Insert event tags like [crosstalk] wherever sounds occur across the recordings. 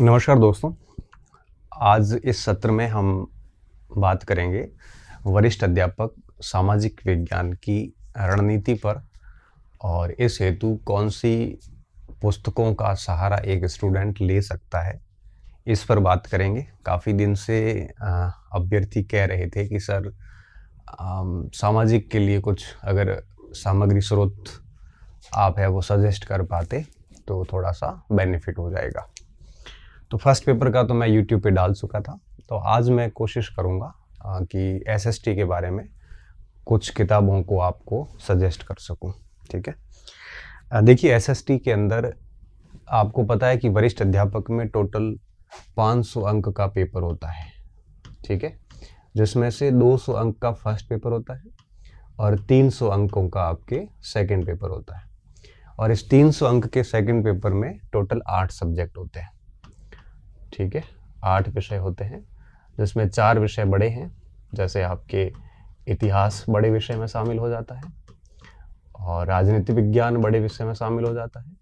नमस्कार दोस्तों आज इस सत्र में हम बात करेंगे वरिष्ठ अध्यापक सामाजिक विज्ञान की रणनीति पर और इस हेतु कौन सी पुस्तकों का सहारा एक स्टूडेंट ले सकता है इस पर बात करेंगे काफ़ी दिन से अभ्यर्थी कह रहे थे कि सर सामाजिक के लिए कुछ अगर सामग्री स्रोत आप है वो सजेस्ट कर पाते तो थोड़ा सा बेनिफिट हो जाएगा तो फर्स्ट पेपर का तो मैं यूट्यूब पे डाल चुका था तो आज मैं कोशिश करूँगा कि एस के बारे में कुछ किताबों को आपको सजेस्ट कर सकूँ ठीक है देखिए एस के अंदर आपको पता है कि वरिष्ठ अध्यापक में टोटल 500 अंक का पेपर होता है ठीक है जिसमें से 200 अंक का फर्स्ट पेपर होता है और 300 अंकों का आपके सेकंड पेपर होता है और इस 300 अंक के सेकंड पेपर में टोटल आठ सब्जेक्ट होते हैं ठीक है आठ विषय होते हैं जिसमें चार विषय बड़े हैं जैसे आपके इतिहास बड़े विषय में शामिल हो जाता है और राजनीति विज्ञान बड़े विषय में शामिल हो जाता है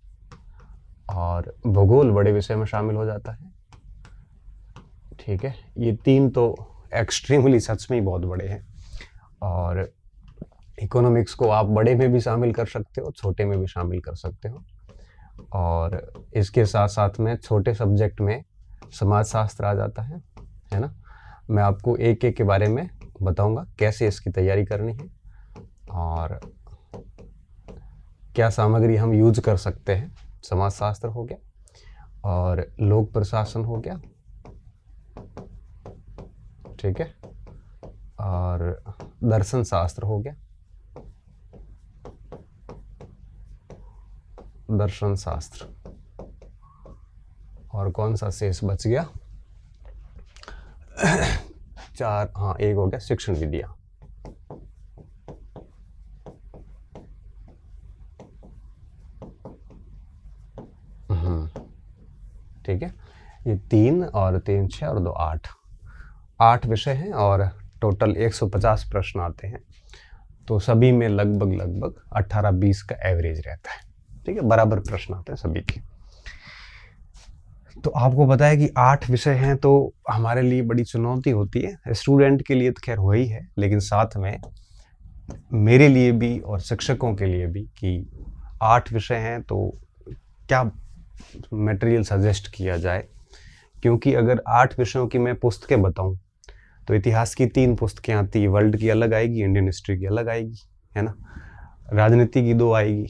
और भूगोल बड़े विषय में शामिल हो जाता है ठीक है ये तीन तो एक्सट्रीमली सच में ही बहुत बड़े हैं और इकोनॉमिक्स को आप बड़े में भी शामिल कर सकते हो छोटे में भी शामिल कर सकते हो और इसके साथ साथ में छोटे सब्जेक्ट में समाजशास्त्र आ जाता है है ना मैं आपको एक एक के बारे में बताऊंगा कैसे इसकी तैयारी करनी है और क्या सामग्री हम यूज कर सकते हैं समाजशास्त्र हो गया और लोक प्रशासन हो गया ठीक है और दर्शन शास्त्र हो गया दर्शन शास्त्र और कौन सा शेष बच गया चार हाँ एक हो गया शिक्षण विद्या हम्म, ठीक है ये तीन और तीन छः और दो आठ आठ विषय हैं और टोटल 150 प्रश्न आते हैं तो सभी में लगभग लगभग 18-20 का एवरेज रहता है ठीक है बराबर प्रश्न आते हैं सभी के तो आपको पता है कि आठ विषय हैं तो हमारे लिए बड़ी चुनौती होती है स्टूडेंट के लिए तो खैर वही है लेकिन साथ में मेरे लिए भी और शिक्षकों के लिए भी कि आठ विषय हैं तो क्या मटेरियल सजेस्ट किया जाए क्योंकि अगर आठ विषयों की मैं पुस्तकें बताऊं तो इतिहास की तीन पुस्तकें आती है वर्ल्ड की अलग आएगी इंडियन हिस्ट्री की अलग आएगी है ना राजनीति की दो आएगी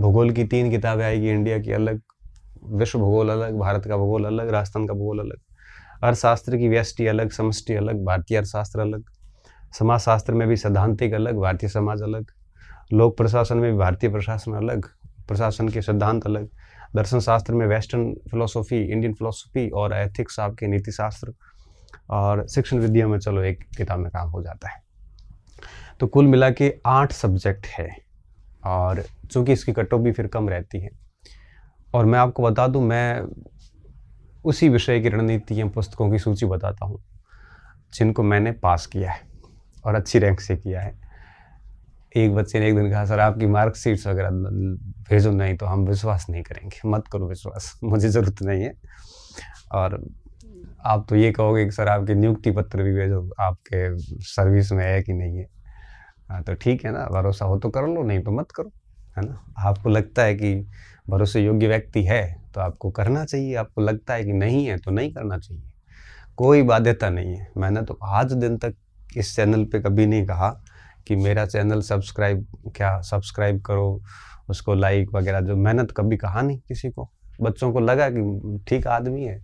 भूगोल की तीन किताबें आएगी इंडिया की अलग विश्व भूगोल अलग भारत का भूगोल अलग राजस्थान का भूगोल अलग अर्थशास्त्र की व्यष्टि अलग समष्टि अलग भारतीय अर्थशास्त्र अलग समाजशास्त्र में भी सैद्धांतिक अलग भारतीय समाज अलग लोक प्रशासन में भी भारतीय प्रशासन अलग प्रशासन के सिद्धांत अलग दर्शन शास्त्र में वेस्टर्न फिलोसॉफी इंडियन फिलोसॉफी और एथिक्स आपके नीति शास्त्र और शिक्षण विद्या में चलो एक किताब में काम हो जाता है तो कुल मिला के आठ सब्जेक्ट है और चूंकि इसकी कटौती भी फिर कम रहती है और मैं आपको बता दूं मैं उसी विषय की रणनीति या पुस्तकों की सूची बताता हूँ जिनको मैंने पास किया है और अच्छी रैंक से किया है एक बच्चे ने एक दिन कहा सर आपकी मार्कशीट्स वगैरह भेजो नहीं तो हम विश्वास नहीं करेंगे मत करो विश्वास मुझे ज़रूरत नहीं है और आप तो ये कहोगे कि सर आपके नियुक्ति पत्र भी भेजो आपके सर्विस में है कि नहीं है हाँ, तो ठीक है ना भरोसा हो तो कर लो नहीं तो मत करो है ना आपको लगता है कि भरोसे योग्य व्यक्ति है तो आपको करना चाहिए आपको लगता है कि नहीं है तो नहीं करना चाहिए कोई बाध्यता नहीं है मैंने तो आज दिन तक इस चैनल पे कभी नहीं कहा कि मेरा चैनल सब्सक्राइब क्या सब्सक्राइब करो उसको लाइक वगैरह जो मैंने तो कभी कहा नहीं किसी को बच्चों को लगा कि ठीक आदमी है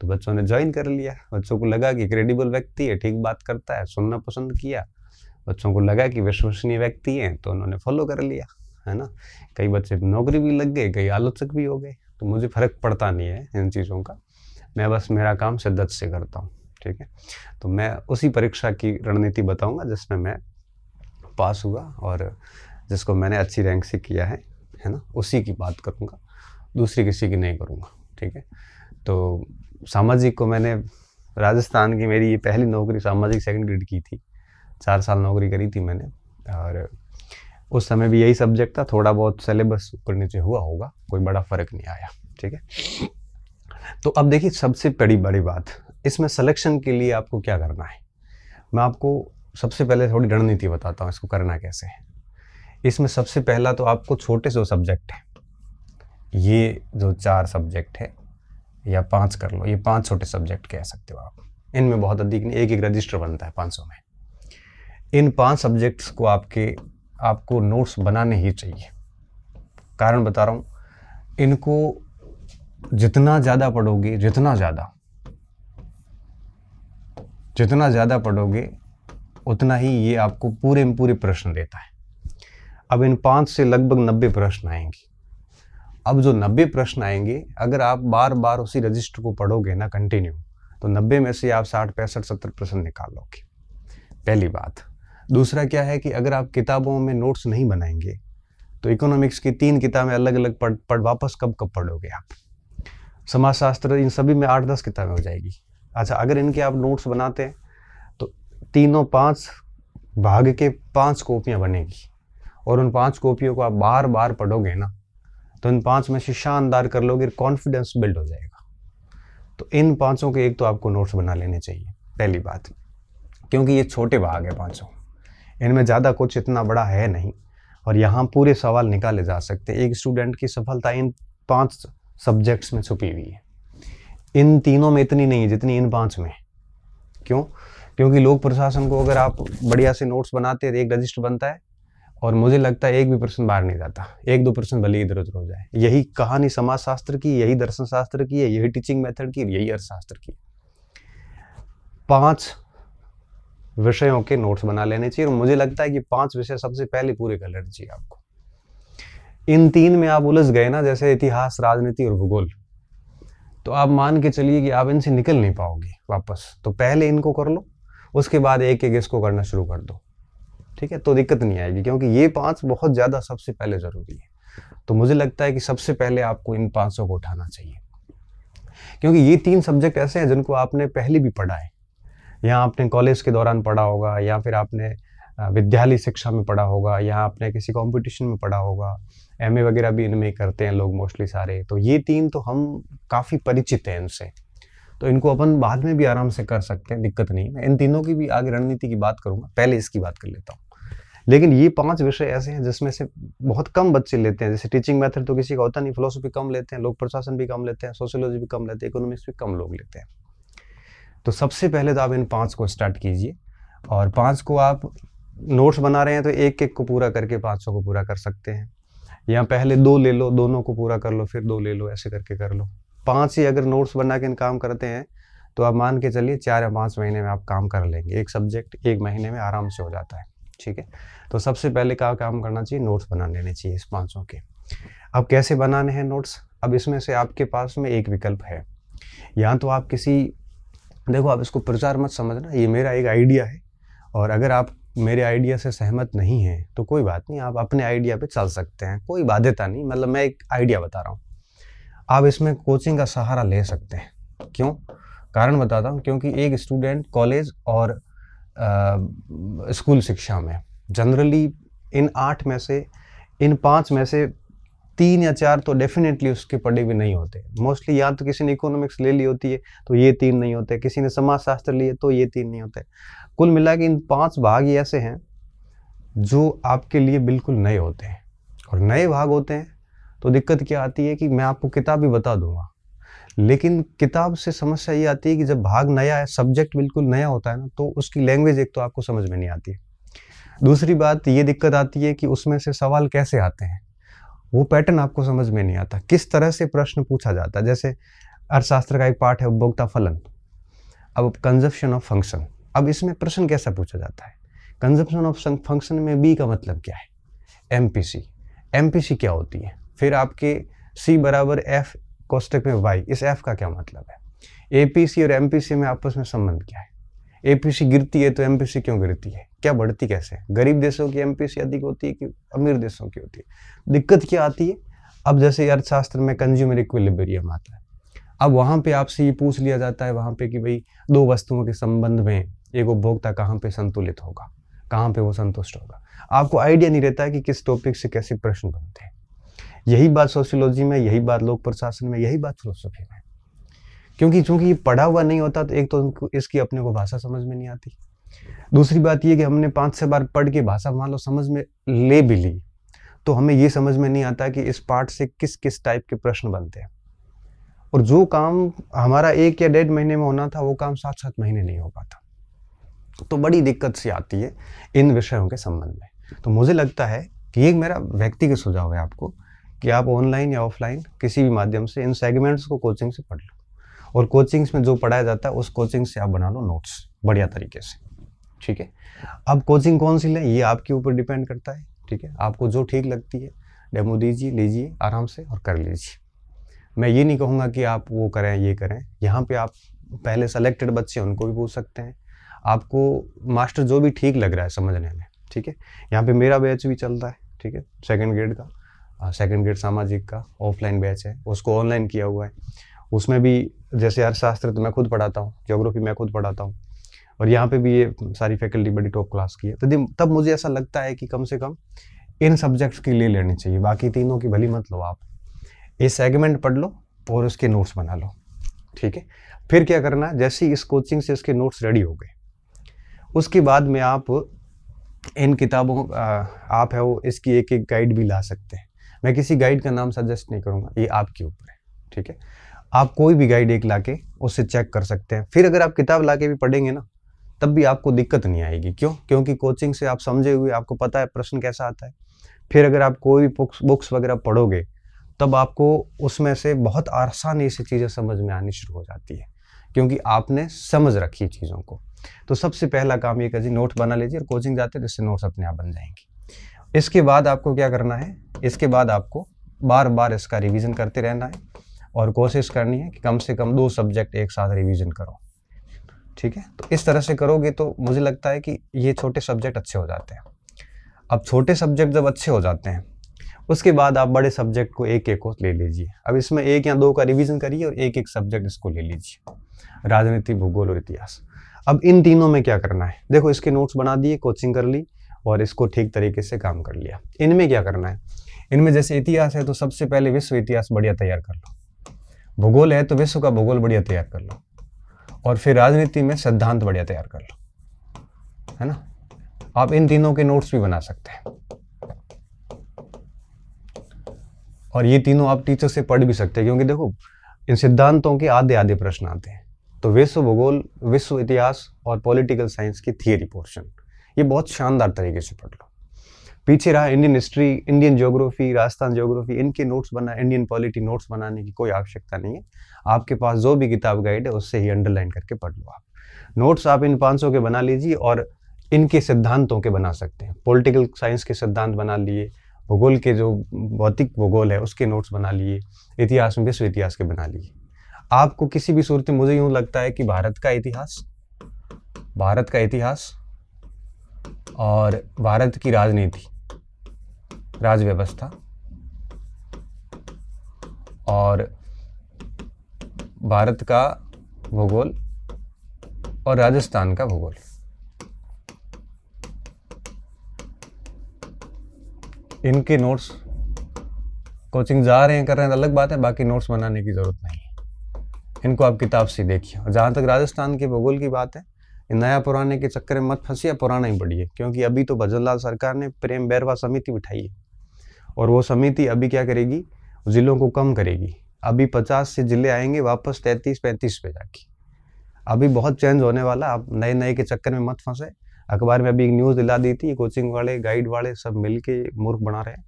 तो बच्चों ने ज्वाइन कर लिया बच्चों को लगा कि क्रेडिबल व्यक्ति है ठीक बात करता है सुनना पसंद किया बच्चों को लगा कि विश्वसनीय व्यक्ति हैं तो उन्होंने फॉलो कर लिया है ना कई बच्चे नौकरी भी लग गए कई आलोचक भी हो गए तो मुझे फ़र्क पड़ता नहीं है इन चीज़ों का मैं बस मेरा काम शिद्दत से करता हूँ ठीक है तो मैं उसी परीक्षा की रणनीति बताऊँगा जिसमें मैं पास हुआ और जिसको मैंने अच्छी रैंक से किया है है ना उसी की बात करूँगा दूसरी किसी की नहीं करूँगा ठीक है तो सामाजिक को मैंने राजस्थान की मेरी ये पहली नौकरी सामाजिक सेकंड ग्रेड की थी चार साल नौकरी करी थी मैंने और उस समय भी यही सब्जेक्ट था थोड़ा बहुत सिलेबस ऊपर नीचे हुआ होगा कोई बड़ा फर्क नहीं आया ठीक है तो अब देखिए सबसे बड़ी बड़ी बात इसमें सिलेक्शन के लिए आपको क्या करना है मैं आपको सबसे पहले थोड़ी रणनीति बताता हूँ इसको करना कैसे है इसमें सबसे पहला तो आपको छोटे से सब्जेक्ट है ये जो चार सब्जेक्ट है या पांच कर लो ये पांच छोटे सब्जेक्ट कह सकते हो आप इनमें बहुत अधिक नहीं एक एक रजिस्टर बनता है पाँच में इन पांच सब्जेक्ट्स को आपके आपको नोट्स बनाने ही चाहिए कारण बता रहा हूँ इनको जितना ज़्यादा पढ़ोगे जितना ज़्यादा जितना ज़्यादा पढ़ोगे उतना ही ये आपको पूरे में पूरे प्रश्न देता है अब इन पाँच से लगभग नब्बे प्रश्न आएंगे अब जो नब्बे प्रश्न आएंगे अगर आप बार बार उसी रजिस्टर को पढ़ोगे ना कंटिन्यू तो नब्बे में से आप साठ पैंसठ सत्तर प्रश्न निकाल लोगे पहली बात दूसरा क्या है कि अगर आप किताबों में नोट्स नहीं बनाएंगे तो इकोनॉमिक्स की तीन किताबें अलग अलग पढ़ पढ़ वापस कब कब पढ़ोगे आप समाजशास्त्र इन सभी में आठ दस किताबें हो जाएगी अच्छा अगर इनके आप नोट्स बनाते हैं तो तीनों पाँच भाग के पाँच कॉपियाँ बनेगी और उन पाँच कॉपियों को आप बार बार पढ़ोगे ना तो इन पाँच में से शानदार कर लोगे कॉन्फिडेंस बिल्ड हो जाएगा तो इन पाँचों के एक तो आपको नोट्स बना लेने चाहिए पहली बात क्योंकि ये छोटे भाग है पाँचों इनमें ज़्यादा कुछ इतना बड़ा है नहीं और यहाँ पूरे सवाल निकाले जा सकते हैं एक स्टूडेंट की सफलता इन पांच सब्जेक्ट्स में छुपी हुई है इन तीनों में इतनी नहीं है जितनी इन पांच में क्यों क्योंकि लोक प्रशासन को अगर आप बढ़िया से नोट्स बनाते हैं तो एक रजिस्टर बनता है और मुझे लगता है एक भी प्रश्न बाहर नहीं जाता एक दो प्रश्न भले इधर उधर हो जाए यही कहानी समाज शास्त्र की यही दर्शन शास्त्र की है यही टीचिंग मेथड की यही अर्थशास्त्र की पांच विषयों के नोट्स बना लेने चाहिए और मुझे लगता है कि पांच विषय सबसे पहले पूरे कर लेने चाहिए आपको इन तीन में आप उलझ गए ना जैसे इतिहास राजनीति और भूगोल तो आप मान के चलिए कि आप इनसे निकल नहीं पाओगे वापस तो पहले इनको कर लो उसके बाद एक एक इसको करना शुरू कर दो ठीक है तो दिक्कत नहीं आएगी क्योंकि ये पांच बहुत ज़्यादा सबसे पहले ज़रूरी है तो मुझे लगता है कि सबसे पहले आपको इन पांचों को उठाना चाहिए क्योंकि ये तीन सब्जेक्ट ऐसे हैं जिनको आपने पहले भी पढ़ा है या आपने कॉलेज के दौरान पढ़ा होगा या फिर आपने विद्यालय शिक्षा में पढ़ा होगा या आपने किसी कंपटीशन में पढ़ा होगा एम वगैरह भी इनमें करते हैं लोग मोस्टली सारे तो ये तीन तो हम काफ़ी परिचित हैं इनसे तो इनको अपन बाद में भी आराम से कर सकते हैं दिक्कत नहीं मैं इन तीनों की भी आगे रणनीति की बात करूँगा पहले इसकी बात कर लेता हूँ लेकिन ये पांच विषय ऐसे हैं जिसमें से बहुत कम बच्चे लेते हैं जैसे टीचिंग मेथड तो किसी का होता नहीं फिलोसफी कम लेते हैं लोग प्रशासन भी कम लेते हैं सोशियोलॉजी भी कम लेते हैं इकोनॉमिक्स भी कम लोग लेते हैं तो सबसे पहले तो आप इन पाँच को स्टार्ट कीजिए और पाँच को आप नोट्स बना रहे हैं तो एक एक को पूरा करके पाँचों को पूरा कर सकते हैं या पहले दो ले लो दोनों को पूरा कर लो फिर दो ले लो ऐसे करके कर लो पाँच ही अगर नोट्स बना के इन काम करते हैं तो आप मान के चलिए चार या पाँच महीने में आप काम कर लेंगे एक सब्जेक्ट एक महीने में आराम से हो जाता है ठीक है तो सबसे पहले क्या काम करना चाहिए नोट्स बना लेने चाहिए इस पाँचों के अब कैसे बनाने हैं नोट्स अब इसमें से आपके पास में एक विकल्प है या तो आप किसी देखो आप इसको प्रचार मत समझना ये मेरा एक आइडिया है और अगर आप मेरे आइडिया से सहमत नहीं हैं तो कोई बात नहीं आप अपने आइडिया पे चल सकते हैं कोई बाध्यता नहीं मतलब मैं एक आइडिया बता रहा हूँ आप इसमें कोचिंग का सहारा ले सकते हैं क्यों कारण बताता हूँ क्योंकि एक स्टूडेंट कॉलेज और आ, स्कूल शिक्षा में जनरली इन आठ में से इन पाँच में से तीन या चार तो डेफिनेटली उसके पढ़े हुए नहीं होते मोस्टली या तो किसी ने इकोनॉमिक्स ले ली होती है तो ये तीन नहीं होते किसी ने समाजशास्त्र लिए तो ये तीन नहीं होते कुल मिला के इन पाँच भाग ही ऐसे हैं जो आपके लिए बिल्कुल नए होते हैं और नए भाग होते हैं तो दिक्कत क्या आती है कि मैं आपको किताब भी बता दूंगा लेकिन किताब से समस्या ये आती है कि जब भाग नया है सब्जेक्ट बिल्कुल नया होता है ना तो उसकी लैंग्वेज एक तो आपको समझ में नहीं आती है दूसरी बात ये दिक्कत आती है कि उसमें से सवाल कैसे आते हैं वो पैटर्न आपको समझ में नहीं आता किस तरह से प्रश्न पूछा जाता है जैसे अर्थशास्त्र का एक पार्ट है उपभोक्ता फलन अब कंजप्शन ऑफ फंक्शन अब इसमें प्रश्न कैसा पूछा जाता है कंजप्शन ऑफ फंक्शन में बी का मतलब क्या है M P C M P C क्या होती है फिर आपके सी बराबर एफ कोष्टक में वाई इस एफ का क्या मतलब है ए और एम पी सी में आपस में संबंध क्या है एपीसी गिरती है तो एमपीसी क्यों गिरती है क्या बढ़ती कैसे गरीब देशों की एमपीसी अधिक होती है कि अमीर देशों की होती है दिक्कत क्या आती है अब जैसे अर्थशास्त्र में कंज्यूमर इक्विलिब्रियम आता है अब वहाँ पे आपसे ये पूछ लिया जाता है वहाँ पे कि भाई दो वस्तुओं के संबंध में एक उपभोक्ता कहाँ पे संतुलित होगा कहाँ पे वो संतुष्ट होगा आपको आइडिया नहीं रहता है कि किस टॉपिक से कैसे प्रश्न बनते हैं यही बात सोशियोलॉजी में यही बात लोक प्रशासन में यही बात फिलोसफी में क्योंकि चूंकि ये पढ़ा हुआ नहीं होता तो एक तो इसकी अपने को भाषा समझ में नहीं आती दूसरी बात ये कि हमने पाँच छः बार पढ़ के भाषा मान लो समझ में ले भी ली तो हमें ये समझ में नहीं आता कि इस पार्ट से किस किस टाइप के प्रश्न बनते हैं और जो काम हमारा एक या डेढ़ महीने में होना था वो काम सात सात महीने नहीं हो पाता तो बड़ी दिक्कत सी आती है इन विषयों के संबंध में तो मुझे लगता है कि एक मेरा व्यक्तिगत सुझाव है आपको कि आप ऑनलाइन या ऑफलाइन किसी भी माध्यम से इन सेगमेंट्स को कोचिंग से पढ़ लो और कोचिंग्स में जो पढ़ाया जाता है उस कोचिंग से आप बना लो नोट्स बढ़िया तरीके से ठीक है अब कोचिंग कौन सी लें ये आपके ऊपर डिपेंड करता है ठीक है आपको जो ठीक लगती है डेमो दीजिए लीजिए आराम से और कर लीजिए मैं ये नहीं कहूँगा कि आप वो करें ये करें यहाँ पर आप पहले सेलेक्टेड बच्चे उनको भी पूछ सकते हैं आपको मास्टर जो भी ठीक लग रहा है समझने में ठीक है यहाँ पर मेरा बैच भी चलता है ठीक है सेकेंड ग्रेड का सेकेंड हाँ, ग्रेड सामाजिक का ऑफलाइन बैच है उसको ऑनलाइन किया हुआ है उसमें भी जैसे अर्थशास्त्र तो मैं खुद पढ़ाता हूँ जोग्राफी मैं खुद पढ़ाता हूँ और यहाँ पे भी ये सारी फैकल्टी बड़ी टॉप क्लास की है तो तब मुझे ऐसा लगता है कि कम से कम इन सब्जेक्ट्स के लिए लेनी चाहिए बाकी तीनों की भली मत लो आप ये सेगमेंट पढ़ लो और उसके नोट्स बना लो ठीक है फिर क्या करना जैसे इस कोचिंग से इसके नोट्स रेडी हो गए उसके बाद में आप इन किताबों आप है वो इसकी एक एक गाइड भी ला सकते हैं मैं किसी गाइड का नाम सजेस्ट नहीं करूँगा ये आपके ऊपर है ठीक है आप कोई भी गाइड एक ला के उससे चेक कर सकते हैं फिर अगर आप किताब ला के भी पढ़ेंगे ना तब भी आपको दिक्कत नहीं आएगी क्यों क्योंकि कोचिंग से आप समझे हुए आपको पता है प्रश्न कैसा आता है फिर अगर आप कोई भी बुक्स बुक्स वगैरह पढ़ोगे तब आपको उसमें से बहुत आसानी से चीज़ें समझ में आनी शुरू हो जाती है क्योंकि आपने समझ रखी चीज़ों को तो सबसे पहला काम ये करिए नोट बना लीजिए और कोचिंग जाते हैं जिससे नोट्स अपने आप बन जाएंगे इसके बाद आपको क्या करना है इसके बाद आपको बार बार इसका रिवीजन करते रहना है और कोशिश करनी है कि कम से कम दो सब्जेक्ट एक साथ रिवीजन करो ठीक है तो इस तरह से करोगे तो मुझे लगता है कि ये छोटे सब्जेक्ट अच्छे हो जाते हैं अब छोटे सब्जेक्ट जब अच्छे हो जाते हैं उसके बाद आप बड़े सब्जेक्ट को एक एक को ले लीजिए अब इसमें एक या दो का रिवीजन करिए और एक एक सब्जेक्ट इसको ले लीजिए राजनीति भूगोल और इतिहास अब इन तीनों में क्या करना है देखो इसके नोट्स बना दिए कोचिंग कर ली और इसको ठीक तरीके से काम कर लिया इनमें क्या करना है इनमें जैसे इतिहास है तो सबसे पहले विश्व इतिहास बढ़िया तैयार कर लो भूगोल है तो विश्व का भूगोल बढ़िया तैयार कर लो और फिर राजनीति में सिद्धांत बढ़िया तैयार कर लो है ना आप इन तीनों के नोट्स भी बना सकते हैं और ये तीनों आप टीचर से पढ़ भी सकते हैं क्योंकि देखो इन सिद्धांतों के आधे आधे प्रश्न आते हैं तो विश्व भूगोल विश्व इतिहास और पॉलिटिकल साइंस की थियरी पोर्शन ये बहुत शानदार तरीके से पढ़ लो पीछे रहा Indian history Indian geography Rajasthan geography इनके नोट्स बना इंडियन पॉलिटी नोट्स बनाने की कोई आवश्यकता नहीं है आपके पास जो भी किताब गाइड है उससे ही अंडरलाइन करके पढ़ लो आप नोट्स आप इन 500 के बना लीजिए और इनके सिद्धांतों के बना सकते हैं पॉलिटिकल साइंस के सिद्धांत बना लिए भूगोल के जो भौतिक भूगोल है उसके नोट्स बना लिए इतिहास में विश्व इतिहास के बना लिए आपको किसी भी सूरत में मुझे यूं लगता है कि भारत का इतिहास भारत का इतिहास और भारत की राजनीति राज व्यवस्था और भारत का भूगोल और राजस्थान का भूगोल इनके नोट्स कोचिंग जा रहे हैं कर रहे हैं तो अलग बात है बाकी नोट्स बनाने की ज़रूरत नहीं है इनको आप किताब से देखिए और जहाँ तक राजस्थान के भूगोल की बात है नया पुराने के चक्कर में मत फंसिए पुराना ही पढ़िए क्योंकि अभी तो भजनलाल सरकार ने प्रेम बैरवा समिति बिठाई है और वो समिति अभी क्या करेगी ज़िलों को कम करेगी अभी पचास से ज़िले आएंगे वापस तैंतीस पैंतीस पे जाके अभी बहुत चेंज होने वाला आप नए नए के चक्कर में मत फंसे अखबार में अभी एक न्यूज़ दिला दी थी कोचिंग वाले गाइड वाले सब मिल के मूर्ख बना रहे हैं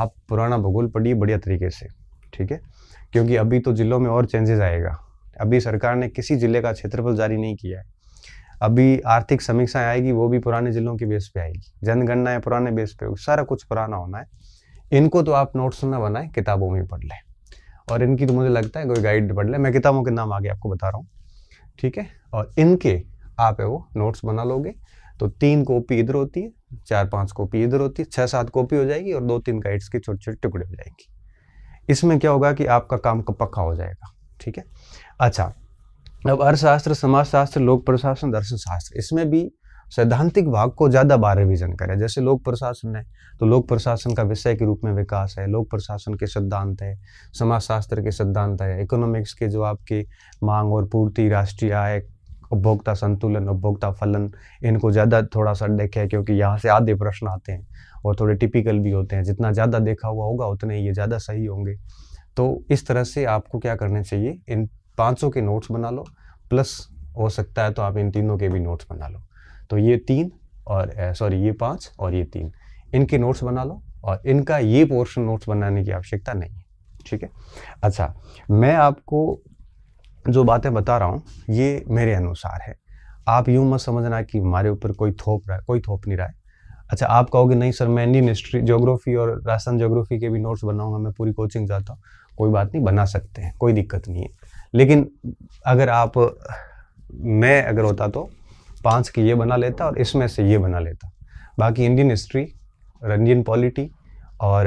आप पुराना भूगोल पढ़िए बढ़िया तरीके से ठीक है क्योंकि अभी तो ज़िलों में और चेंजेस आएगा अभी सरकार ने किसी ज़िले का क्षेत्रफल जारी नहीं किया है अभी आर्थिक समीक्षाएं आएगी वो भी पुराने ज़िलों के बेस पे आएगी जनगणनाएं पुराने बेस पे सारा कुछ पुराना होना है इनको तो आप नोट्स ना बनाए किताबों में पढ़ लें और इनकी तो मुझे लगता है कोई गाइड पढ़ लें मैं किताबों के नाम आगे आपको बता रहा हूँ ठीक है और इनके आप है वो नोट्स बना लोगे तो तीन कॉपी इधर होती है चार पांच कॉपी इधर होती है छः सात कॉपी हो जाएगी और दो तीन गाइड्स के छोटे छोटे टुकड़े हो जाएंगे इसमें क्या होगा कि आपका काम पक्का हो जाएगा ठीक है अच्छा अब अर्थशास्त्र समाजशास्त्र लोक प्रशासन दर्शन शास्त्र इसमें भी सैद्धांतिक भाग को ज़्यादा बार रिविजन करें जैसे लोक प्रशासन है तो लोक प्रशासन का विषय के रूप में विकास है लोक प्रशासन के सिद्धांत है समाजशास्त्र के सिद्धांत है इकोनॉमिक्स के जो आपके मांग और पूर्ति राष्ट्रीय आय उपभोक्ता संतुलन उपभोक्ता फलन इनको ज़्यादा थोड़ा सा देखें क्योंकि यहाँ से आधे प्रश्न आते हैं और थोड़े टिपिकल भी होते हैं जितना ज़्यादा देखा हुआ होगा उतने ये ज़्यादा सही होंगे तो इस तरह से आपको क्या करना चाहिए इन पाँचों के नोट्स बना लो प्लस हो सकता है तो आप इन तीनों के भी नोट्स बना लो तो ये तीन और सॉरी ये पाँच और ये तीन इनके नोट्स बना लो और इनका ये पोर्शन नोट्स बनाने की आवश्यकता नहीं है ठीक है अच्छा मैं आपको जो बातें बता रहा हूँ ये मेरे अनुसार है आप यूँ मत समझना कि हमारे ऊपर कोई थोप रहा है कोई थोप नहीं रहा है अच्छा आप कहोगे नहीं सर मैं इंडियन हिस्ट्री जोग्राफी और राजस्थान जोग्राफी के भी नोट्स बनाऊंगा मैं पूरी कोचिंग जाता हूँ कोई बात नहीं बना सकते हैं कोई दिक्कत नहीं है लेकिन अगर आप मैं अगर होता तो पाँच की ये बना लेता और इसमें से ये बना लेता बाकी इंडियन हिस्ट्री इंडियन पॉलिटी और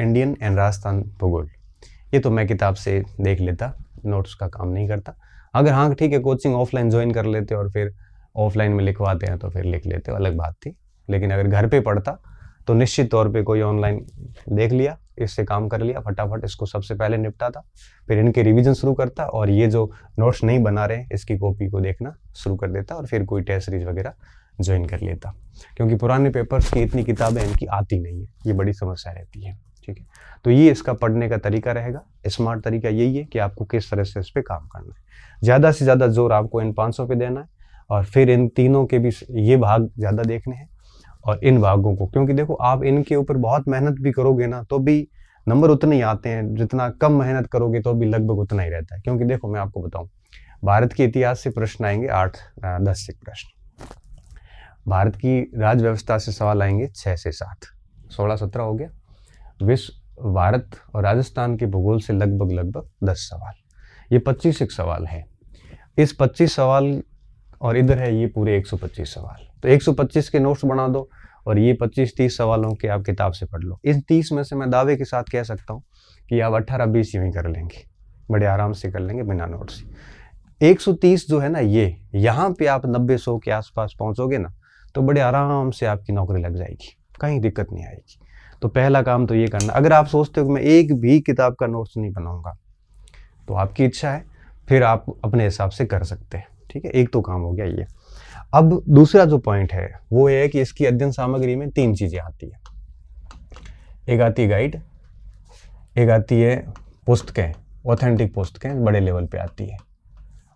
इंडियन एंड राजस्थान भूगोल ये तो मैं किताब से देख लेता नोट्स का काम नहीं करता अगर हाँ ठीक है कोचिंग ऑफलाइन ज्वाइन कर लेते और फिर ऑफलाइन में लिखवाते हैं तो फिर लिख लेते अलग बात थी लेकिन अगर घर पर पढ़ता तो निश्चित तौर पे कोई ऑनलाइन देख लिया इससे काम कर लिया फटाफट इसको सबसे पहले निपटा था फिर इनके रिवीजन शुरू करता और ये जो नोट्स नहीं बना रहे इसकी कॉपी को देखना शुरू कर देता और फिर कोई टेस्ट सीरीज वगैरह ज्वाइन कर लेता क्योंकि पुराने पेपर्स की इतनी किताबें इनकी आती नहीं है ये बड़ी समस्या रहती है ठीक है तो ये इसका पढ़ने का तरीका रहेगा स्मार्ट तरीका यही है कि आपको किस तरह से इस पर काम करना है ज़्यादा से ज़्यादा जोर आपको इन पाँच पे देना है और फिर इन तीनों के भी ये भाग ज़्यादा देखने हैं और इन भागों को क्योंकि देखो आप इनके ऊपर बहुत मेहनत भी करोगे ना तो भी नंबर उतने ही आते हैं जितना कम मेहनत करोगे तो भी लगभग उतना ही रहता है क्योंकि देखो मैं आपको बताऊं भारत के इतिहास से प्रश्न आएंगे आठ दस से प्रश्न भारत की राज व्यवस्था से सवाल आएंगे छः से सात सोलह सत्रह हो गया विश्व भारत और राजस्थान के भूगोल से लगभग लगभग दस सवाल ये पच्चीस एक सवाल है इस पच्चीस सवाल और इधर है ये पूरे एक सौ पच्चीस सवाल तो 125 के नोट्स बना दो और ये 25-30 सवालों के आप किताब से पढ़ लो इन 30 में से मैं दावे के साथ कह सकता हूँ कि आप 18 बीस यूँ ही कर लेंगे बड़े आराम से कर लेंगे बिना नोट्स 130 जो है ना ये यहाँ पे आप 90 सौ के आसपास पहुँचोगे ना तो बड़े आराम से आपकी नौकरी लग जाएगी कहीं दिक्कत नहीं आएगी तो पहला काम तो ये करना अगर आप सोचते हो कि मैं एक भी किताब का नोट्स नहीं बनाऊँगा तो आपकी इच्छा है फिर आप अपने हिसाब से कर सकते हैं ठीक है एक तो काम हो गया ये अब दूसरा जो पॉइंट है वो ये है कि इसकी अध्ययन सामग्री में तीन चीज़ें आती है एक आती है गाइड एक आती है पुस्तकें ऑथेंटिक पुस्तकें बड़े लेवल पे आती है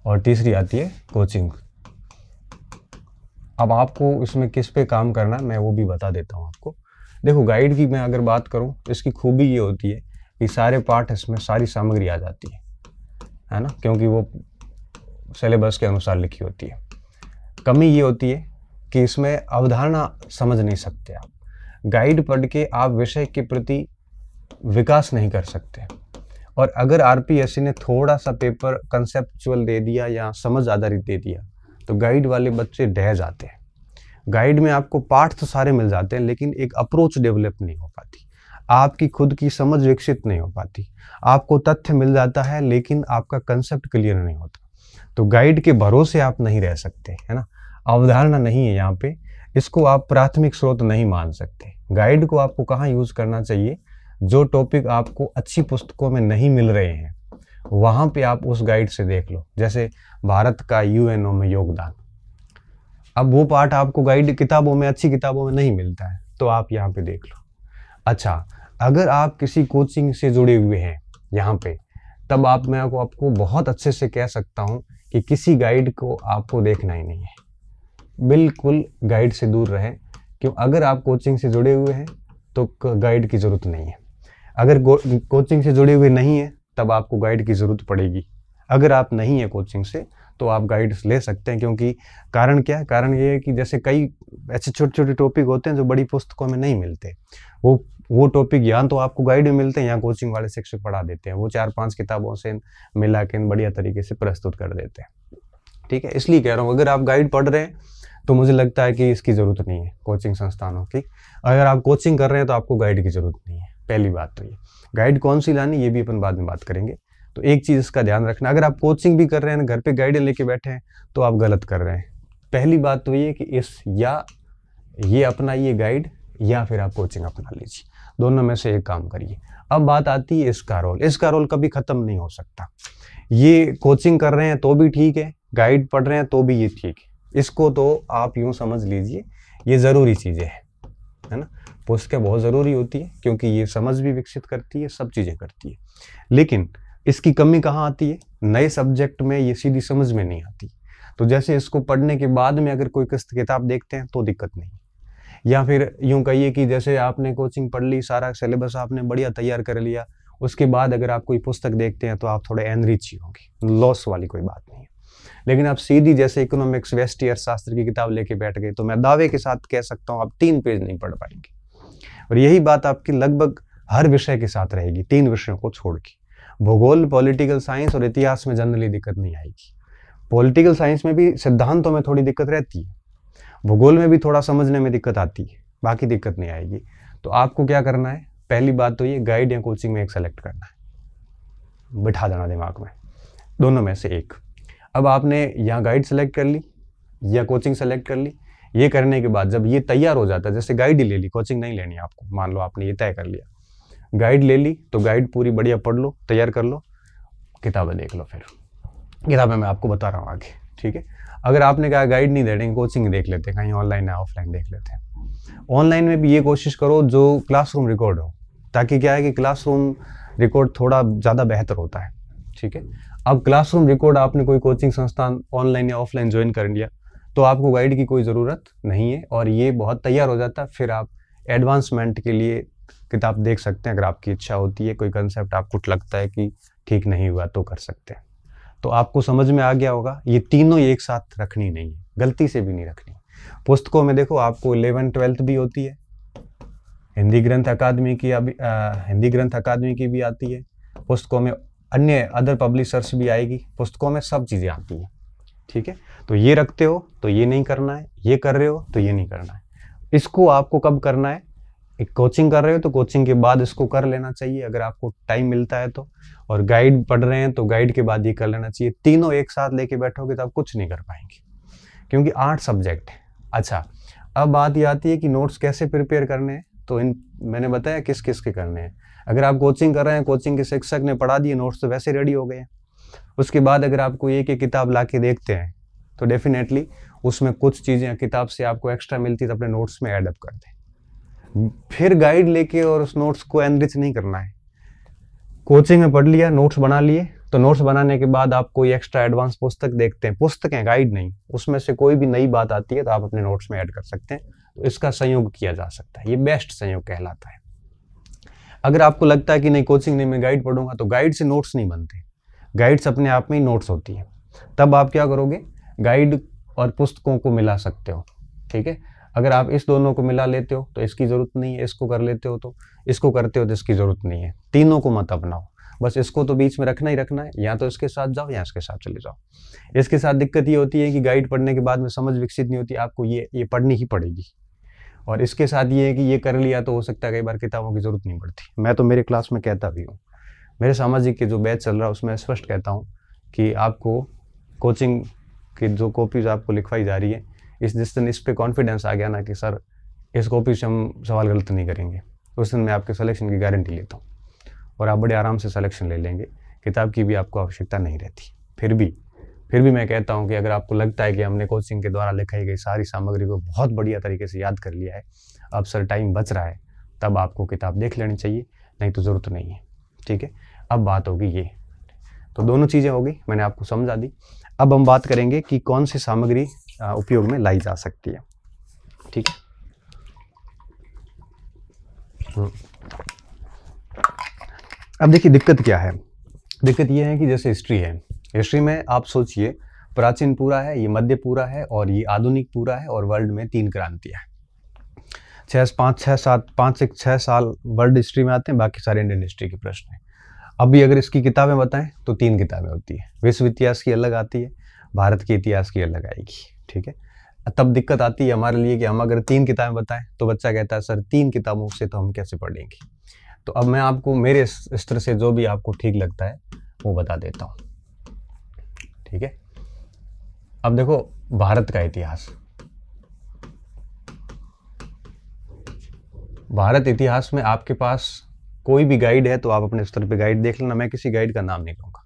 और तीसरी आती है कोचिंग अब आपको इसमें किस पे काम करना मैं वो भी बता देता हूँ आपको देखो गाइड की मैं अगर बात करूँ इसकी खूबी ये होती है कि सारे पाठ इसमें सारी सामग्री आ जाती है है ना क्योंकि वो सिलेबस के अनुसार लिखी होती है कमी ये होती है कि इसमें अवधारणा समझ नहीं सकते आप गाइड पढ़ के आप विषय के प्रति विकास नहीं कर सकते और अगर आर ने थोड़ा सा पेपर कंसेप्चुअल दे दिया या समझ आधारित दे दिया तो गाइड वाले बच्चे ढह जाते हैं गाइड में आपको पाठ तो सारे मिल जाते हैं लेकिन एक अप्रोच डेवलप नहीं हो पाती आपकी खुद की समझ विकसित नहीं हो पाती आपको तथ्य मिल जाता है लेकिन आपका कंसेप्ट क्लियर नहीं होता तो गाइड के भरोसे आप नहीं रह सकते है ना अवधारणा नहीं है यहाँ पे इसको आप प्राथमिक स्रोत नहीं मान सकते गाइड को आपको कहाँ यूज़ करना चाहिए जो टॉपिक आपको अच्छी पुस्तकों में नहीं मिल रहे हैं वहाँ पे आप उस गाइड से देख लो जैसे भारत का यूएनओ में योगदान अब वो पार्ट आपको गाइड किताबों में अच्छी किताबों में नहीं मिलता है तो आप यहाँ पे देख लो अच्छा अगर आप किसी कोचिंग से जुड़े हुए हैं यहाँ पे तब आप मैं आपको बहुत अच्छे से कह सकता हूँ कि किसी गाइड को आपको देखना ही नहीं है बिल्कुल गाइड से दूर रहें क्यों अगर आप कोचिंग से जुड़े हुए हैं तो गाइड की ज़रूरत नहीं है अगर कोचिंग से जुड़े हुए नहीं है तब आपको गाइड की ज़रूरत पड़ेगी अगर आप नहीं है कोचिंग से तो आप गाइड्स ले सकते हैं क्योंकि कारण क्या है कारण ये है कि जैसे कई ऐसे छोटे छोटे टॉपिक होते हैं जो बड़ी पुस्तकों में नहीं मिलते वो वो टॉपिक या तो आपको गाइड में मिलते हैं या कोचिंग वाले शिक्षक पढ़ा देते हैं वो चार पांच किताबों से मिला के बढ़िया तरीके से प्रस्तुत कर देते हैं ठीक है इसलिए कह रहा हूँ अगर आप गाइड पढ़ रहे हैं तो मुझे लगता है कि इसकी ज़रूरत नहीं है कोचिंग संस्थानों की अगर आप कोचिंग कर रहे हैं तो आपको गाइड की ज़रूरत नहीं है पहली बात तो ये गाइड कौन सी लानी ये भी अपन बाद में बात करेंगे तो एक चीज़ इसका ध्यान रखना अगर आप कोचिंग भी कर रहे हैं घर पर गाइड लेके बैठे हैं तो आप गलत कर रहे हैं पहली बात तो ये कि इस या ये अपनाइए गाइड या फिर आप कोचिंग अपना लीजिए दोनों में से एक काम करिए अब बात आती है इसका रोल इसका रोल कभी ख़त्म नहीं हो सकता ये कोचिंग कर रहे हैं तो भी ठीक है गाइड पढ़ रहे हैं तो भी ये ठीक है इसको तो आप यूँ समझ लीजिए ये ज़रूरी चीज़ें हैं है ना पुस्तकें बहुत ज़रूरी होती है क्योंकि ये समझ भी विकसित करती है सब चीज़ें करती है लेकिन इसकी कमी कहाँ आती है नए सब्जेक्ट में ये सीधी समझ में नहीं आती तो जैसे इसको पढ़ने के बाद में अगर कोई किस्त किताब देखते हैं तो दिक्कत नहीं या फिर यूँ कहिए कि जैसे आपने कोचिंग पढ़ ली सारा सिलेबस आपने बढ़िया तैयार कर लिया उसके बाद अगर आप कोई पुस्तक देखते हैं तो आप थोड़े एनरिच ही होंगे लॉस वाली कोई बात नहीं है लेकिन आप सीधी जैसे इकोनॉमिक्स वेस्ट ईयर शास्त्र की किताब लेके बैठ गए तो मैं दावे के साथ कह सकता हूँ आप तीन पेज नहीं पढ़ पाएंगे और यही बात आपकी लगभग हर विषय के साथ रहेगी तीन विषयों को छोड़ के भूगोल पॉलिटिकल साइंस और इतिहास में जनरली दिक्कत नहीं आएगी पॉलिटिकल साइंस में भी सिद्धांतों में थोड़ी दिक्कत रहती है भूगोल में भी थोड़ा समझने में दिक्कत आती है बाकी दिक्कत नहीं आएगी तो आपको क्या करना है पहली बात तो ये गाइड या कोचिंग में एक सेलेक्ट करना है बिठा देना दिमाग में दोनों में से एक अब आपने यहाँ गाइड सेलेक्ट कर ली या कोचिंग सेलेक्ट कर ली ये करने के बाद जब ये तैयार हो जाता है जैसे गाइड ही ले ली कोचिंग नहीं लेनी आपको मान लो आपने ये तय कर लिया गाइड ले ली तो गाइड पूरी बढ़िया पढ़ लो तैयार कर लो किताबें देख लो फिर किताबें मैं आपको बता रहा हूँ आगे ठीक है अगर आपने कहा गाइड नहीं दे रहे कोचिंग देख लेते कहीं ऑनलाइन या ऑफलाइन देख लेते हैं ऑनलाइन में भी ये कोशिश करो जो क्लासरूम रिकॉर्ड हो ताकि क्या है कि क्लासरूम रिकॉर्ड थोड़ा ज़्यादा बेहतर होता है ठीक है अब क्लासरूम रिकॉर्ड आपने कोई कोचिंग संस्थान ऑनलाइन या ऑफलाइन ज्वाइन कर लिया तो आपको गाइड की कोई ज़रूरत नहीं है और ये बहुत तैयार हो जाता है फिर आप एडवांसमेंट के लिए किताब देख सकते हैं अगर आपकी इच्छा होती है कोई कंसेप्ट आपको लगता है कि ठीक नहीं हुआ तो कर सकते हैं तो आपको समझ में आ गया होगा ये तीनों एक साथ रखनी नहीं है गलती से भी नहीं रखनी पुस्तकों में देखो आपको इलेवन ट्वेल्थ भी होती है हिंदी ग्रंथ अकादमी की अभी हिंदी ग्रंथ अकादमी की भी आती है पुस्तकों में अन्य अदर पब्लिशर्स भी आएगी पुस्तकों में सब चीज़ें आती हैं ठीक है तो ये रखते हो तो ये नहीं करना है ये कर रहे हो तो ये नहीं करना है इसको आपको कब करना है एक कोचिंग कर रहे हो तो कोचिंग के बाद इसको कर लेना चाहिए अगर आपको टाइम मिलता है तो और गाइड पढ़ रहे हैं तो गाइड के बाद ये कर लेना चाहिए तीनों एक साथ लेके बैठोगे तो आप कुछ नहीं कर पाएंगे क्योंकि आठ सब्जेक्ट है अच्छा अब बात ये आती है कि नोट्स कैसे प्रिपेयर करने हैं तो इन मैंने बताया किस किस के करने हैं अगर आप कोचिंग कर रहे हैं कोचिंग के शिक्षक ने पढ़ा दिए नोट्स तो वैसे रेडी हो गए उसके बाद अगर आपको एक एक किताब ला के देखते हैं तो डेफिनेटली उसमें कुछ चीज़ें किताब से आपको एक्स्ट्रा मिलती तो अपने नोट्स में एडअप कर दें फिर गाइड लेके और उस नोट्स को एनरिच नहीं करना है कोचिंग में पढ़ लिया नोट्स बना लिए तो नोट्स बनाने के बाद आप कोई एक्स्ट्रा एडवांस पुस्तक देखते हैं पुस्तकें गाइड नहीं उसमें से कोई भी नई बात आती है तो आप अपने नोट्स में ऐड कर सकते हैं तो इसका संयोग किया जा सकता है ये बेस्ट संयोग कहलाता है अगर आपको लगता है कि नहीं कोचिंग नहीं मैं गाइड पढ़ूंगा तो गाइड से नोट्स नहीं बनते गाइड्स अपने आप में ही नोट्स होती है तब आप क्या करोगे गाइड और पुस्तकों को मिला सकते हो ठीक है अगर आप इस दोनों को मिला लेते हो तो इसकी ज़रूरत नहीं है इसको कर लेते हो तो इसको करते हो तो इसकी ज़रूरत नहीं है तीनों को मत अपनाओ बस इसको तो बीच में रखना ही रखना है या तो इसके साथ जाओ या इसके साथ चले जाओ इसके साथ दिक्कत ये होती है कि गाइड पढ़ने के बाद में समझ विकसित नहीं होती आपको ये ये पढ़नी ही पड़ेगी और इसके साथ ये है कि ये कर लिया तो हो सकता है कई बार किताबों की ज़रूरत नहीं पड़ती मैं तो मेरे क्लास में कहता भी हूँ मेरे सामाजिक के जो बैच चल रहा है उसमें स्पष्ट कहता हूँ कि आपको कोचिंग की जो कॉपीज़ आपको लिखवाई जा रही है इस जिस दिन इस पर कॉन्फिडेंस आ गया ना कि सर इस कॉपी से हम सवाल गलत नहीं करेंगे उस दिन मैं आपके सलेक्शन की गारंटी लेता हूँ और आप बड़े आराम से सलेक्शन ले लेंगे किताब की भी आपको आवश्यकता नहीं रहती फिर भी फिर भी मैं कहता हूँ कि अगर आपको लगता है कि हमने कोचिंग के द्वारा लिखाई गई सारी सामग्री को बहुत बढ़िया तरीके से याद कर लिया है अब सर टाइम बच रहा है तब आपको किताब देख लेनी चाहिए नहीं तो ज़रूरत नहीं है ठीक है अब बात होगी ये तो दोनों चीज़ें हो गई मैंने आपको समझा दी अब हम बात करेंगे कि कौन सी सामग्री उपयोग में लाई जा सकती है ठीक है हम्म। अब देखिए दिक्कत क्या है दिक्कत यह है कि जैसे हिस्ट्री है हिस्ट्री में आप सोचिए प्राचीन पूरा है ये मध्य पूरा है और ये आधुनिक पूरा है और वर्ल्ड में तीन क्रांतियाँ हैं छः पाँच छः सात पाँच से छः साल वर्ल्ड हिस्ट्री में आते हैं बाकी सारे इंडियन हिस्ट्री के प्रश्न हैं अभी अगर इसकी किताबें बताएं तो तीन किताबें होती हैं विश्व इतिहास की अलग आती है भारत के इतिहास की अलग आएगी ठीक है तब दिक्कत आती है हमारे लिए कि हम अगर तीन किताबें बताएं तो बच्चा कहता है सर तीन किताबों से तो हम कैसे पढ़ेंगे तो अब मैं आपको मेरे स्तर से जो भी आपको ठीक लगता है वो बता देता हूँ ठीक है अब देखो भारत का इतिहास भारत इतिहास में आपके पास कोई भी गाइड है तो आप अपने स्तर पे गाइड देख लेना मैं किसी गाइड का नाम नहीं लूँगा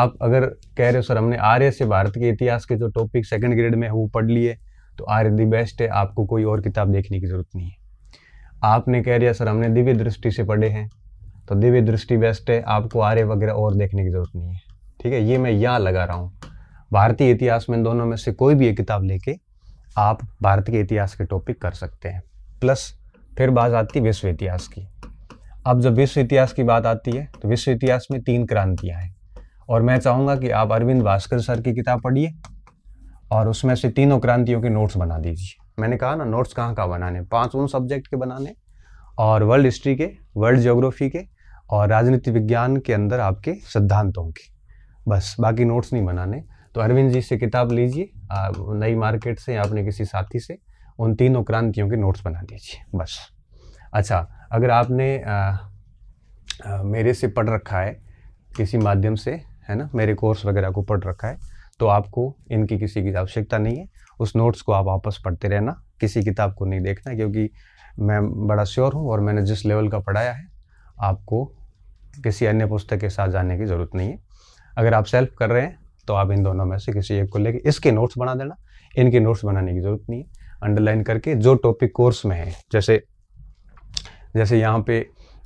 आप अगर कह रहे हो सर हमने आर्य से भारत के इतिहास के जो टॉपिक सेकंड ग्रेड में है वो पढ़ लिए तो आर्य दी बेस्ट है आपको कोई और किताब देखने की ज़रूरत नहीं है आपने कह रहा सर हमने दिव्य दृष्टि से पढ़े हैं तो दिव्य दृष्टि बेस्ट है आपको आर्य वगैरह और देखने की ज़रूरत नहीं है ठीक है ये मैं यहाँ लगा रहा हूँ भारतीय इतिहास में दोनों में से कोई भी एक किताब लेके आप भारत के इतिहास के टॉपिक कर सकते हैं प्लस फिर बात आती है विश्व इतिहास की अब जब विश्व इतिहास की बात आती है तो विश्व इतिहास में तीन क्रांतियाँ हैं और मैं चाहूँगा कि आप अरविंद भास्कर सर की किताब पढ़िए और उसमें से तीनों क्रांतियों के नोट्स बना दीजिए मैंने कहा ना नोट्स कहाँ कहाँ बनाने पाँच उन सब्जेक्ट के बनाने और वर्ल्ड हिस्ट्री के वर्ल्ड जोग्राफी के और राजनीति विज्ञान के अंदर आपके सिद्धांतों के बस बाकी नोट्स नहीं बनाने तो अरविंद जी से किताब लीजिए नई मार्केट से या अपने किसी साथी से उन तीनों क्रांतियों के नोट्स बना दीजिए बस अच्छा अगर आपने आ, आ, मेरे से पढ़ रखा है किसी माध्यम से है ना मेरे कोर्स वगैरह को पढ़ रखा है तो आपको इनकी किसी की आवश्यकता नहीं है उस नोट्स को आप वापस पढ़ते रहना किसी किताब को नहीं देखना क्योंकि मैं बड़ा श्योर हूँ और मैंने जिस लेवल का पढ़ाया है आपको किसी अन्य पुस्तक के साथ जाने की ज़रूरत नहीं है अगर आप सेल्फ कर रहे हैं तो आप इन दोनों में से किसी एक को लेके इसके नोट्स बना देना इनके नोट्स बनाने की ज़रूरत नहीं है अंडरलाइन करके जो टॉपिक कोर्स में है जैसे जैसे यहाँ पे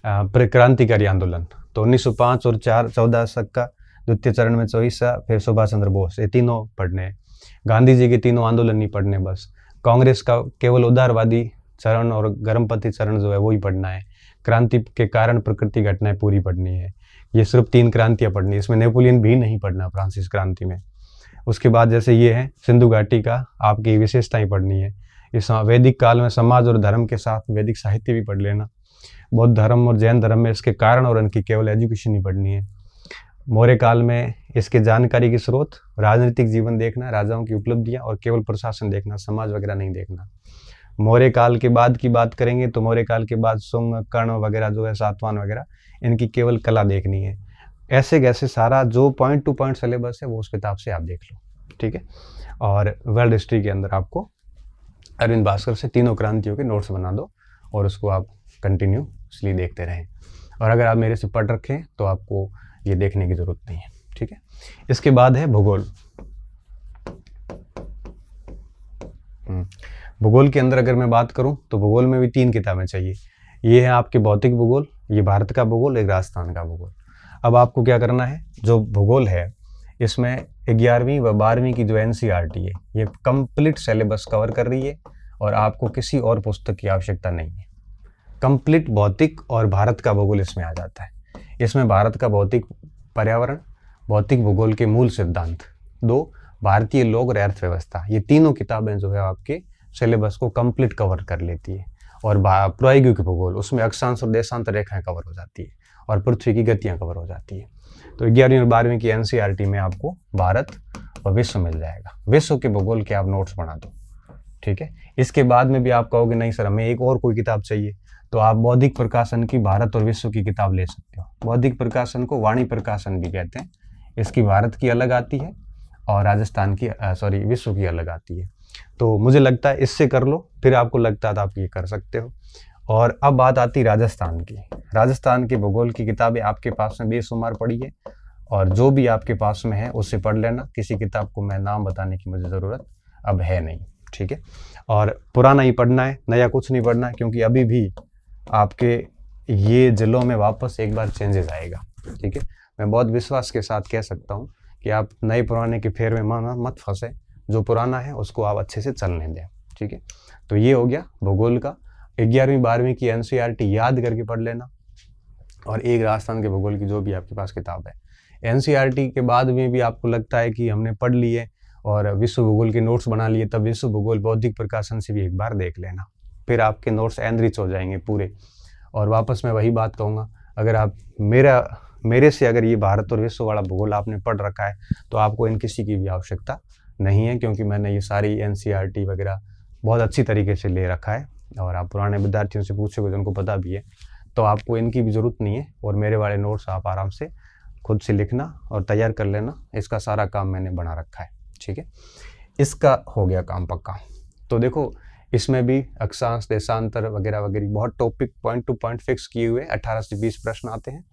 प्रक्रांतिकारी आंदोलन तो 1905 और चार चौदह शक का द्वितीय चरण में चौबीसा फिर सुभाष चंद्र बोस ये तीनों पढ़ने हैं गांधी जी के तीनों आंदोलन नहीं पढ़ने बस कांग्रेस का केवल उदारवादी चरण और गर्मपति चरण जो है वो ही पढ़ना है क्रांति के कारण प्रकृति घटनाएं पूरी पढ़नी है ये सिर्फ तीन क्रांतियां पढ़नी इसमें नेपोलियन भी नहीं पढ़ना फ्रांसिस क्रांति में उसके बाद जैसे ये है सिंधु घाटी का आपकी विशेषताएं पढ़नी है इस वैदिक काल में समाज और धर्म के साथ वैदिक साहित्य भी पढ़ लेना बौद्ध धर्म और जैन धर्म में इसके कारण और इनकी केवल एजुकेशन ही पढ़नी है मौर्य काल में इसके जानकारी के स्रोत राजनीतिक जीवन देखना राजाओं की उपलब्धियां और केवल प्रशासन देखना समाज वगैरह नहीं देखना मौर्य काल के बाद की बात करेंगे तो मौर्य काल के बाद सुंग कर्ण वगैरह जो है सातवान वगैरह इनकी केवल कला देखनी है ऐसे कैसे सारा जो पॉइंट टू पॉइंट सिलेबस है वो उस किताब से आप देख लो ठीक है और वर्ल्ड हिस्ट्री के अंदर आपको अरविंद भास्कर से तीनों क्रांतियों के नोट्स बना दो और उसको आप कंटिन्यू इसलिए देखते रहें और अगर आप मेरे से पढ़ रखें तो आपको ये देखने की ज़रूरत नहीं है ठीक है इसके बाद है भूगोल हम्म। भूगोल के अंदर अगर मैं बात करूँ तो भूगोल में भी तीन किताबें चाहिए ये है आपके भौतिक भूगोल ये भारत का भूगोल एक राजस्थान का भूगोल अब आपको क्या करना है जो भूगोल है इसमें ग्यारहवीं व बारहवीं की जो एन e है ये कम्प्लीट सिलेबस कवर कर रही है और आपको किसी और पुस्तक की आवश्यकता नहीं है कम्प्लीट भौतिक और भारत का भूगोल इसमें आ जाता है इसमें भारत का भौतिक पर्यावरण भौतिक भूगोल के मूल सिद्धांत दो भारतीय लोग और अर्थव्यवस्था ये तीनों किताबें जो है आपके सिलेबस को कंप्लीट कवर कर लेती है और प्रायोगिक भूगोल उसमें अक्षांश और देशांतर रेखाएं कवर हो जाती है और पृथ्वी की गतियां कवर हो जाती है तो ग्यारहवीं और बारहवीं की एन में आपको भारत और विश्व मिल जाएगा विश्व के भूगोल के आप नोट्स बना दो ठीक है इसके बाद में भी आप कहोगे नहीं सर हमें एक और कोई किताब चाहिए तो आप बौद्धिक प्रकाशन की भारत और विश्व की किताब ले सकते हो बौद्धिक प्रकाशन को वाणी प्रकाशन भी कहते हैं इसकी भारत की अलग आती है और राजस्थान की सॉरी विश्व की अलग आती है तो मुझे लगता है इससे कर लो फिर आपको लगता तो आप ये कर सकते हो और अब बात आती राजस्थान की राजस्थान के भूगोल की किताबें आपके पास में बेशुमार पड़ी है और जो भी आपके पास में है उसे पढ़ लेना किसी किताब को मैं नाम बताने की मुझे ज़रूरत अब है नहीं ठीक है और पुराना ही पढ़ना है नया कुछ नहीं पढ़ना है क्योंकि अभी भी आपके ये ज़िलों में वापस एक बार चेंजेस आएगा ठीक है मैं बहुत विश्वास के साथ कह सकता हूँ कि आप नए पुराने के फेर में माना मत फंसे जो पुराना है उसको आप अच्छे से चलने दें ठीक है तो ये हो गया भूगोल का ग्यारहवीं बारहवीं की एन e याद करके पढ़ लेना और एक राजस्थान के भूगोल की जो भी आपके पास किताब है एन e के बाद में भी आपको लगता है कि हमने पढ़ लिए और विश्व भूगोल के नोट्स बना लिए तब विश्व भूगोल बौद्धिक प्रकाशन से भी एक बार देख लेना फिर आपके नोट्स एनरिच हो जाएंगे पूरे और वापस मैं वही बात कहूँगा अगर आप मेरा मेरे से अगर ये भारत और विश्व वाला भूगोल आपने पढ़ रखा है तो आपको इन किसी की भी आवश्यकता नहीं है क्योंकि मैंने ये सारी एन e वगैरह बहुत अच्छी तरीके से ले रखा है और आप पुराने विद्यार्थियों से पूछोगे तो उनको पता भी है तो आपको इनकी भी ज़रूरत नहीं है और मेरे वाले नोट्स आप आराम से खुद से लिखना और तैयार कर लेना इसका सारा काम मैंने बना रखा है ठीक है इसका हो गया काम पक्का तो देखो इसमें भी अक्षांश देशांतर वगैरह वगैरह बहुत topic point to point fix किए हुए 18 से 20 प्रश्न आते हैं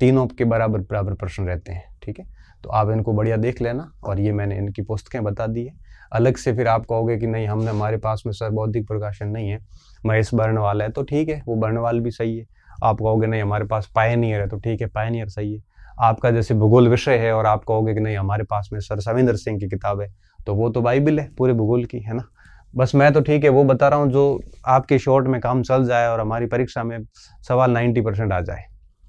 तीनों के बराबर बराबर प्रश्न रहते हैं ठीक है तो आप इनको बढ़िया देख लेना और ये मैंने इनकी पुस्तकें बता दी है अलग से फिर आप कहोगे कि नहीं हमने हमारे पास में सर बौद्धिक प्रकाशन नहीं है महेश बर्णवाल है तो ठीक है वो बर्णवाल भी सही है आप कहोगे नहीं हमारे पास पायनियर है तो ठीक है पायनियर सही है आपका जैसे भूगोल विषय है और आप कहोगे कि नहीं हमारे पास में सर सविंदर सिंह की किताब है तो वो तो बाइबिल है पूरे भूगोल की है ना बस मैं तो ठीक है वो बता रहा हूँ जो आपके शॉर्ट में काम चल जाए और हमारी परीक्षा में सवाल नाइन्टी परसेंट आ जाए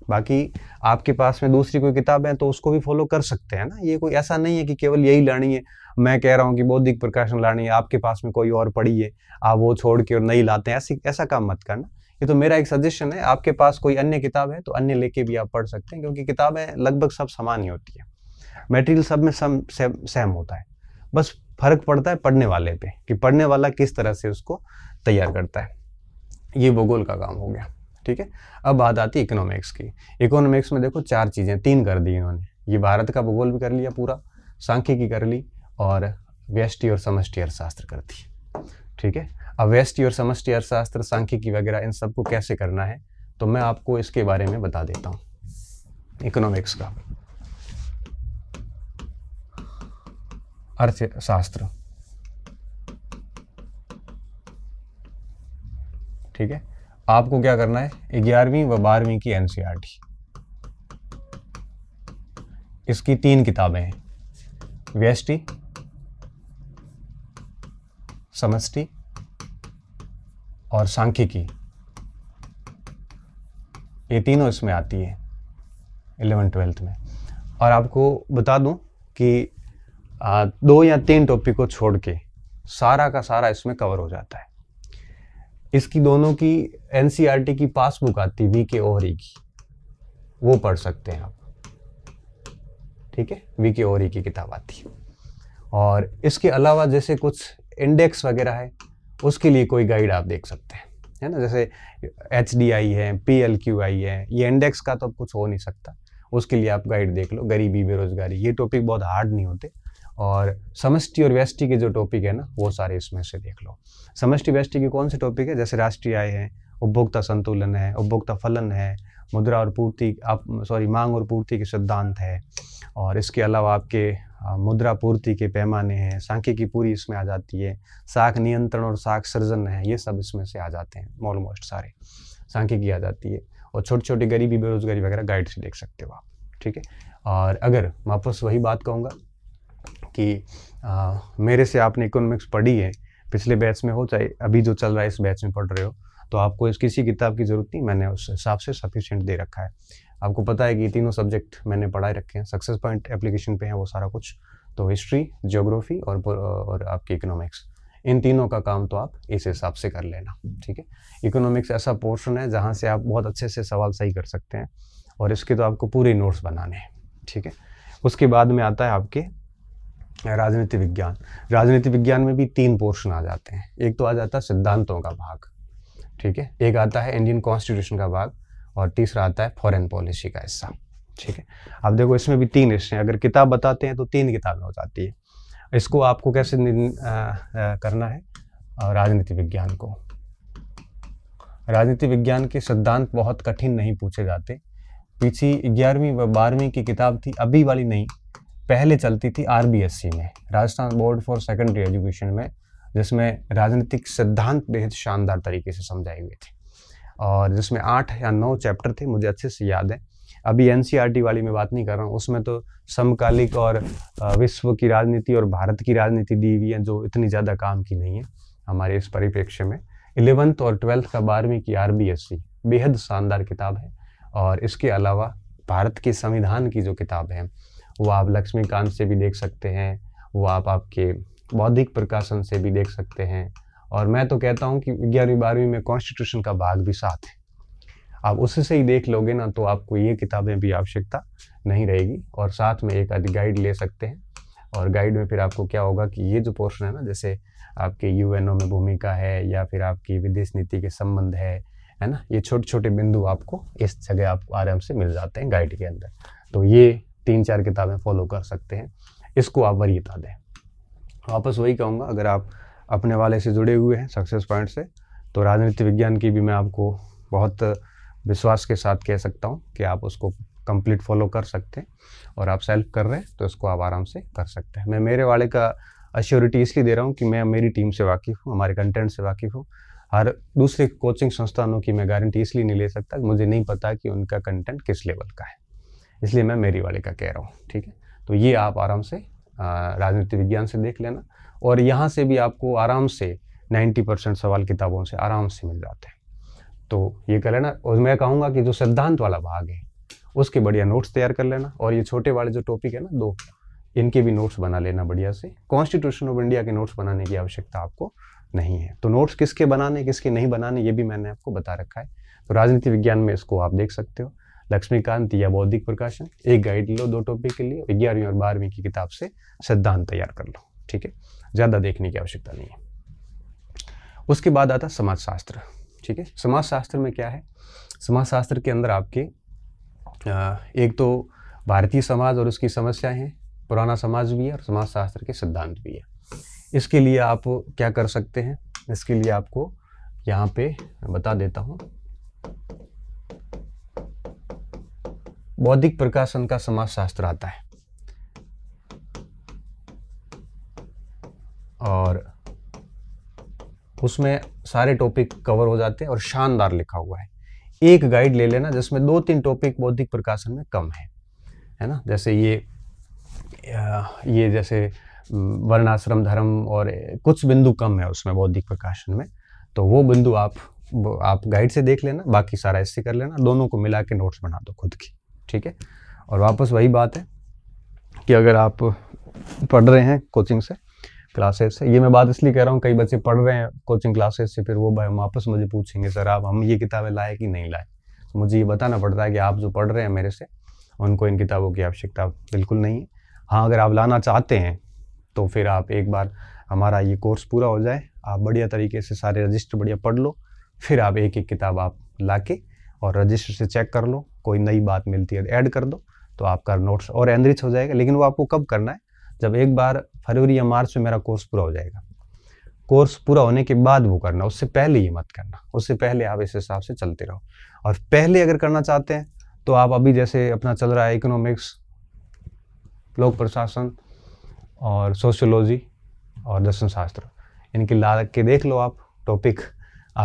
बाकी आपके पास में दूसरी कोई किताब है तो उसको भी फॉलो कर सकते हैं ना ये कोई ऐसा नहीं है कि केवल यही लानी है मैं कह रहा हूँ कि बौद्धिक प्रकाशन लानी है आपके पास में कोई और पढ़ी है आप वो छोड़ के और नहीं लाते हैं ऐसी ऐसा काम मत करना ये तो मेरा एक सजेशन है आपके पास कोई अन्य किताब है तो अन्य लेके भी आप पढ़ सकते हैं क्योंकि किताबें लगभग सब समान ही होती है मेटेरियल सब में सम सेम होता है बस फर्क पड़ता है पढ़ने वाले पे कि पढ़ने वाला किस तरह से उसको तैयार करता है ये भूगोल का काम हो गया ठीक है अब बात आती है इकोनॉमिक्स की इकोनॉमिक्स में देखो चार चीज़ें तीन कर दी इन्होंने ये भारत का भूगोल भी कर लिया पूरा सांख्यिकी कर ली और व्यष्टि और समष्टि अर्थशास्त्र कर दी ठीक है अब व्यष्टि और समष्टि अर्थशास्त्र सांख्यिकी वगैरह इन सबको कैसे करना है तो मैं आपको इसके बारे में बता देता हूँ इकोनॉमिक्स का अर्थशास्त्र ठीक है आपको क्या करना है ग्यारहवीं व बारहवीं की एन e इसकी तीन किताबें हैं व्यष्टि समष्टि और सांख्यिकी ये तीनों इसमें आती है इलेवन ट्वेल्थ में और आपको बता दूं कि दो या तीन टॉपिक को छोड़ के सारा का सारा इसमें कवर हो जाता है इसकी दोनों की एन e की पासबुक आती वी के ओहरी की वो पढ़ सकते हैं आप ठीक है वी के ओहरी की किताब आती है और इसके अलावा जैसे कुछ इंडेक्स वगैरह है उसके लिए कोई गाइड आप देख सकते हैं है ना जैसे एच डी आई है पी एल क्यू आई है ये इंडेक्स का तो कुछ हो नहीं सकता उसके लिए आप गाइड देख लो गरीबी बेरोजगारी ये टॉपिक बहुत हार्ड नहीं होते और समष्टि और व्यष्टि के जो टॉपिक है ना वो सारे इसमें से देख लो समष्टि व्यष्टि के कौन से टॉपिक है जैसे राष्ट्रीय आय है उपभोक्ता संतुलन है उपभोक्ता फलन है मुद्रा और पूर्ति आप सॉरी मांग और पूर्ति के सिद्धांत है और इसके अलावा आपके मुद्रा पूर्ति के पैमाने हैं सांख्यिकी पूरी इसमें आ जाती है साख नियंत्रण और साख सृजन है ये सब इसमें से आ जाते हैं ऑलमोस्ट सारे सांख्यिकी आ जाती है और छोटी छोटी गरीबी बेरोजगारी वगैरह गाइड से देख सकते हो आप ठीक है और अगर वापस वही बात कहूँगा कि आ, मेरे से आपने इकोनॉमिक्स पढ़ी है पिछले बैच में हो चाहे अभी जो चल रहा है इस बैच में पढ़ रहे हो तो आपको इस किसी किताब की ज़रूरत नहीं मैंने उस हिसाब से सफिशियंट दे रखा है आपको पता है कि तीनों सब्जेक्ट मैंने पढ़ाए रखे हैं सक्सेस पॉइंट एप्लीकेशन पे है वो सारा कुछ तो हिस्ट्री जोग्राफी और और आपकी इकोनॉमिक्स इन तीनों का काम तो आप इस हिसाब से कर लेना ठीक है इकोनॉमिक्स ऐसा पोर्शन है जहाँ से आप बहुत अच्छे से सवाल सही कर सकते हैं और इसके तो आपको पूरे नोट्स बनाने हैं ठीक है उसके बाद में आता है आपके राजनीति विज्ञान राजनीति विज्ञान में भी तीन पोर्शन आ जाते हैं एक तो आ जाता है सिद्धांतों का भाग ठीक है एक आता है इंडियन कॉन्स्टिट्यूशन का भाग और तीसरा आता है फॉरेन पॉलिसी का हिस्सा ठीक है अब देखो इसमें भी तीन हिस्से हैं अगर किताब बताते हैं तो तीन किताबें हो जाती है इसको आपको कैसे आ, आ, करना है राजनीति विज्ञान को राजनीति विज्ञान के सिद्धांत बहुत कठिन नहीं पूछे जाते पीछे ग्यारहवीं व बारहवीं की किताब थी अभी वाली नहीं पहले चलती थी आर में Rajasthan board for secondary education में जिसमें राजनीतिक सिद्धांत बेहद शानदार तरीके से समझाए हुए थे और जिसमें आठ या नौ चैप्टर थे मुझे अच्छे से याद है अभी एन e वाली मैं बात नहीं कर रहा हूँ उसमें तो समकालिक और विश्व की राजनीति और भारत की राजनीति दी हुई है जो इतनी ज़्यादा काम की नहीं है हमारे इस परिप्रेक्ष्य में इलेवंथ और ट्वेल्थ का बारहवीं की आर बेहद शानदार किताब है और इसके अलावा भारत के संविधान की जो किताब है वो आप लक्ष्मीकांत से भी देख सकते हैं वो आप आपके बौद्धिक प्रकाशन से भी देख सकते हैं और मैं तो कहता हूँ कि ग्यारहवीं बारहवीं में कॉन्स्टिट्यूशन का भाग भी साथ है आप उससे ही देख लोगे ना तो आपको ये किताबें भी आवश्यकता नहीं रहेगी और साथ में एक आदि गाइड ले सकते हैं और गाइड में फिर आपको क्या होगा कि ये जो पोर्शन है ना जैसे आपके यू में भूमिका है या फिर आपकी विदेश नीति के संबंध है है ना ये छोटे छोटे बिंदु आपको इस जगह आपको आराम से मिल जाते हैं गाइड के अंदर तो ये तीन चार किताबें फॉलो कर सकते हैं इसको आप वरीयता दें वापस वही कहूँगा अगर आप अपने वाले से जुड़े हुए हैं सक्सेस पॉइंट से तो राजनीति विज्ञान की भी मैं आपको बहुत विश्वास के साथ कह सकता हूँ कि आप उसको कंप्लीट फॉलो कर सकते हैं और आप सेल्फ कर रहे हैं तो इसको आप आराम से कर सकते हैं मैं मेरे वाले का अश्योरिटी इसलिए दे रहा हूँ कि मैं मेरी टीम से वाकिफ़ हूँ हमारे कंटेंट से वाकिफ़ हूँ हर दूसरे कोचिंग संस्थानों की मैं गारंटी इसलिए नहीं ले सकता मुझे नहीं पता कि उनका कंटेंट किस लेवल का है इसलिए मैं मेरी वाले का कह रहा हूँ ठीक है तो ये आप आराम से राजनीति विज्ञान से देख लेना और यहाँ से भी आपको आराम से 90 परसेंट सवाल किताबों से आराम से मिल जाते हैं तो ये कर लेना और मैं कहूँगा कि जो सिद्धांत वाला भाग है उसके बढ़िया नोट्स तैयार कर लेना और ये छोटे वाले जो टॉपिक है ना दो इनके भी नोट्स बना लेना बढ़िया से कॉन्स्टिट्यूशन ऑफ इंडिया के नोट्स बनाने की आवश्यकता आपको नहीं है तो नोट्स किसके बनाने किसके नहीं बनाने ये भी मैंने आपको बता रखा है तो राजनीति विज्ञान में इसको आप देख सकते हो लक्ष्मीकांत या बौद्धिक प्रकाशन एक गाइड लो दो टॉपिक के लिए ग्यारहवीं और बारहवीं की किताब से सिद्धांत तैयार कर लो ठीक है ज़्यादा देखने की आवश्यकता नहीं है उसके बाद आता समाजशास्त्र ठीक है समाजशास्त्र में क्या है समाजशास्त्र के अंदर आपके एक तो भारतीय समाज और उसकी समस्याएं हैं पुराना समाज भी है और समाजशास्त्र के सिद्धांत भी है इसके लिए आप क्या कर सकते हैं इसके लिए आपको यहाँ पे बता देता हूँ बौद्धिक प्रकाशन का समाजशास्त्र आता है और उसमें सारे टॉपिक कवर हो जाते हैं और शानदार लिखा हुआ है एक गाइड ले लेना जिसमें दो तीन टॉपिक बौद्धिक प्रकाशन में कम है है ना जैसे ये ये जैसे वर्णाश्रम धर्म और कुछ बिंदु कम है उसमें बौद्धिक प्रकाशन में तो वो बिंदु आप आप गाइड से देख लेना बाकी सारा ऐसे कर लेना दोनों को मिला के नोट्स बना दो खुद की ठीक है और वापस वही बात है कि अगर आप पढ़ रहे हैं कोचिंग से क्लासेस से ये मैं बात इसलिए कह रहा हूँ कई बच्चे पढ़ रहे हैं कोचिंग क्लासेस से फिर वो भाई वापस मुझे पूछेंगे सर आप हम ये किताबें लाए कि नहीं लाए तो मुझे ये बताना पड़ता है कि आप जो पढ़ रहे हैं मेरे से उनको इन किताबों की आवश्यकता बिल्कुल नहीं है हाँ अगर आप लाना चाहते हैं तो फिर आप एक बार हमारा ये कोर्स पूरा हो जाए आप बढ़िया तरीके से सारे रजिस्टर बढ़िया पढ़ लो फिर आप एक एक किताब आप ला के और रजिस्टर से चेक कर लो कोई नई बात मिलती है ऐड तो कर दो तो आपका नोट्स और एनरिच हो जाएगा लेकिन वो आपको कब करना है जब एक बार फरवरी या मार्च में मेरा कोर्स पूरा हो जाएगा कोर्स पूरा होने के बाद वो करना उससे पहले ये मत करना उससे पहले आप इस हिसाब से चलते रहो और पहले अगर करना चाहते हैं तो आप अभी जैसे अपना चल रहा है इकोनॉमिक्स लोक प्रशासन और सोशियोलॉजी और दर्शन शास्त्र इनकी ला के देख लो आप टॉपिक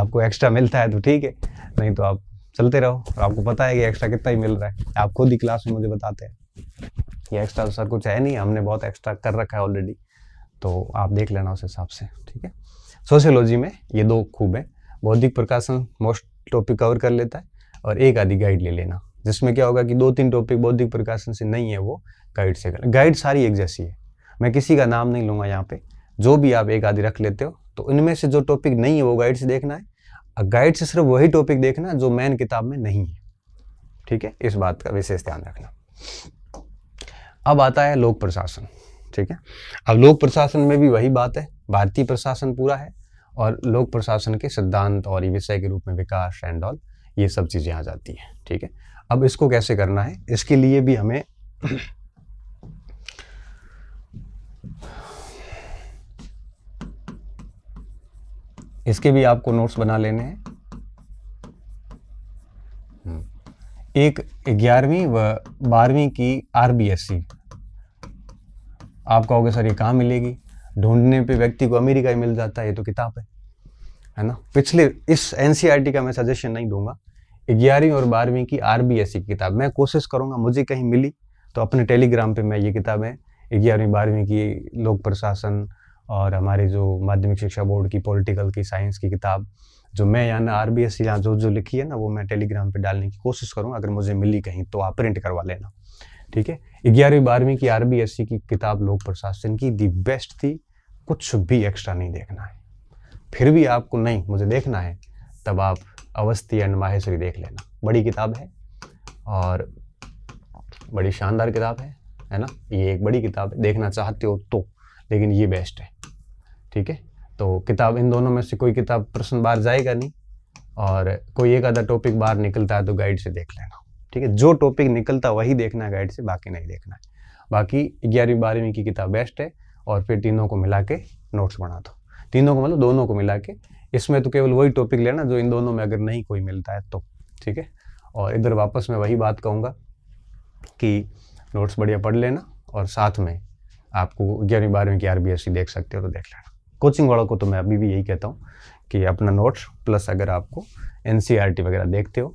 आपको एक्स्ट्रा मिलता है तो ठीक है नहीं तो आप चलते रहो और आपको पता है कि एक्स्ट्रा कितना ही मिल रहा है आप खुद ही क्लास में मुझे बताते हैं ये एक्स्ट्रा तो सर कुछ है नहीं हमने बहुत एक्स्ट्रा कर रखा है ऑलरेडी तो आप देख लेना उस हिसाब से ठीक है सोशियोलॉजी में ये दो खूब हैं बौद्धिक प्रकाशन मोस्ट टॉपिक कवर कर लेता है और एक आदि गाइड ले लेना जिसमें क्या होगा कि दो तीन टॉपिक बौद्धिक प्रकाशन से नहीं है वो गाइड से कर गाइड सारी एक जैसी है मैं किसी का नाम नहीं लूँगा यहाँ पे जो भी आप एक आदि रख लेते हो तो इनमें से जो टॉपिक नहीं है वो गाइड से देखना है गाइड से सिर्फ वही टॉपिक देखना जो मेन किताब में नहीं है ठीक है इस बात का विशेष ध्यान रखना अब आता है लोक प्रशासन ठीक है अब लोक प्रशासन में भी वही बात है भारतीय प्रशासन पूरा है और लोक प्रशासन के सिद्धांत और विषय के रूप में विकास एंड ऑल ये सब चीज़ें आ जाती हैं ठीक है अब इसको कैसे करना है इसके लिए भी हमें इसके भी आपको नोट्स बना लेने हैं हम्म। एक ग्यारहवीं व बारहवीं की आरबीएससी आप कहोगे सर ये कहाँ मिलेगी ढूंढने पे व्यक्ति को अमेरिका ही मिल जाता है ये तो किताब है है ना पिछले इस एनसीईआरटी e का मैं सजेशन नहीं दूंगा ग्यारहवीं और बारहवीं की आरबीएससी की किताब मैं कोशिश करूंगा मुझे कहीं मिली तो अपने टेलीग्राम पे मैं ये किताबें ग्यारहवीं बारहवीं की लोक प्रशासन और हमारे जो माध्यमिक शिक्षा बोर्ड की पॉलिटिकल की साइंस की किताब जो मैं या ना आर बी एस या जो जो लिखी है ना वो मैं टेलीग्राम पे डालने की कोशिश करूँ अगर मुझे मिली कहीं तो आप प्रिंट करवा लेना ठीक है ग्यारहवीं बारहवीं की आर बी एस सी की किताब लोक प्रशासन की दी बेस्ट थी कुछ भी एक्स्ट्रा नहीं देखना है फिर भी आपको नहीं मुझे देखना है तब आप अवस्थी एंड माहेश्वरी देख लेना बड़ी किताब है और बड़ी शानदार किताब है है ना ये एक बड़ी किताब है देखना चाहते हो तो लेकिन ये बेस्ट है ठीक है तो किताब इन दोनों में से कोई किताब प्रश्न बाहर जाएगा नहीं और कोई एक आधा टॉपिक बाहर निकलता है तो गाइड से देख लेना ठीक है जो टॉपिक निकलता वही देखना है गाइड से बाकी नहीं देखना है बाकी ग्यारहवीं बारहवीं की किताब बेस्ट है और फिर तीनों को मिला के नोट्स बना दो तीनों को मतलब दोनों को मिला के इसमें तो केवल वही टॉपिक लेना जो इन दोनों में अगर नहीं कोई मिलता है तो ठीक है और इधर वापस मैं वही बात कहूँगा कि नोट्स बढ़िया पढ़ लेना और साथ में आपको ग्यारहवीं बारहवीं की आर देख सकते हो तो देख लेना कोचिंग वालों को तो मैं अभी भी यही कहता हूँ कि अपना नोट्स प्लस अगर आपको एन e वगैरह देखते हो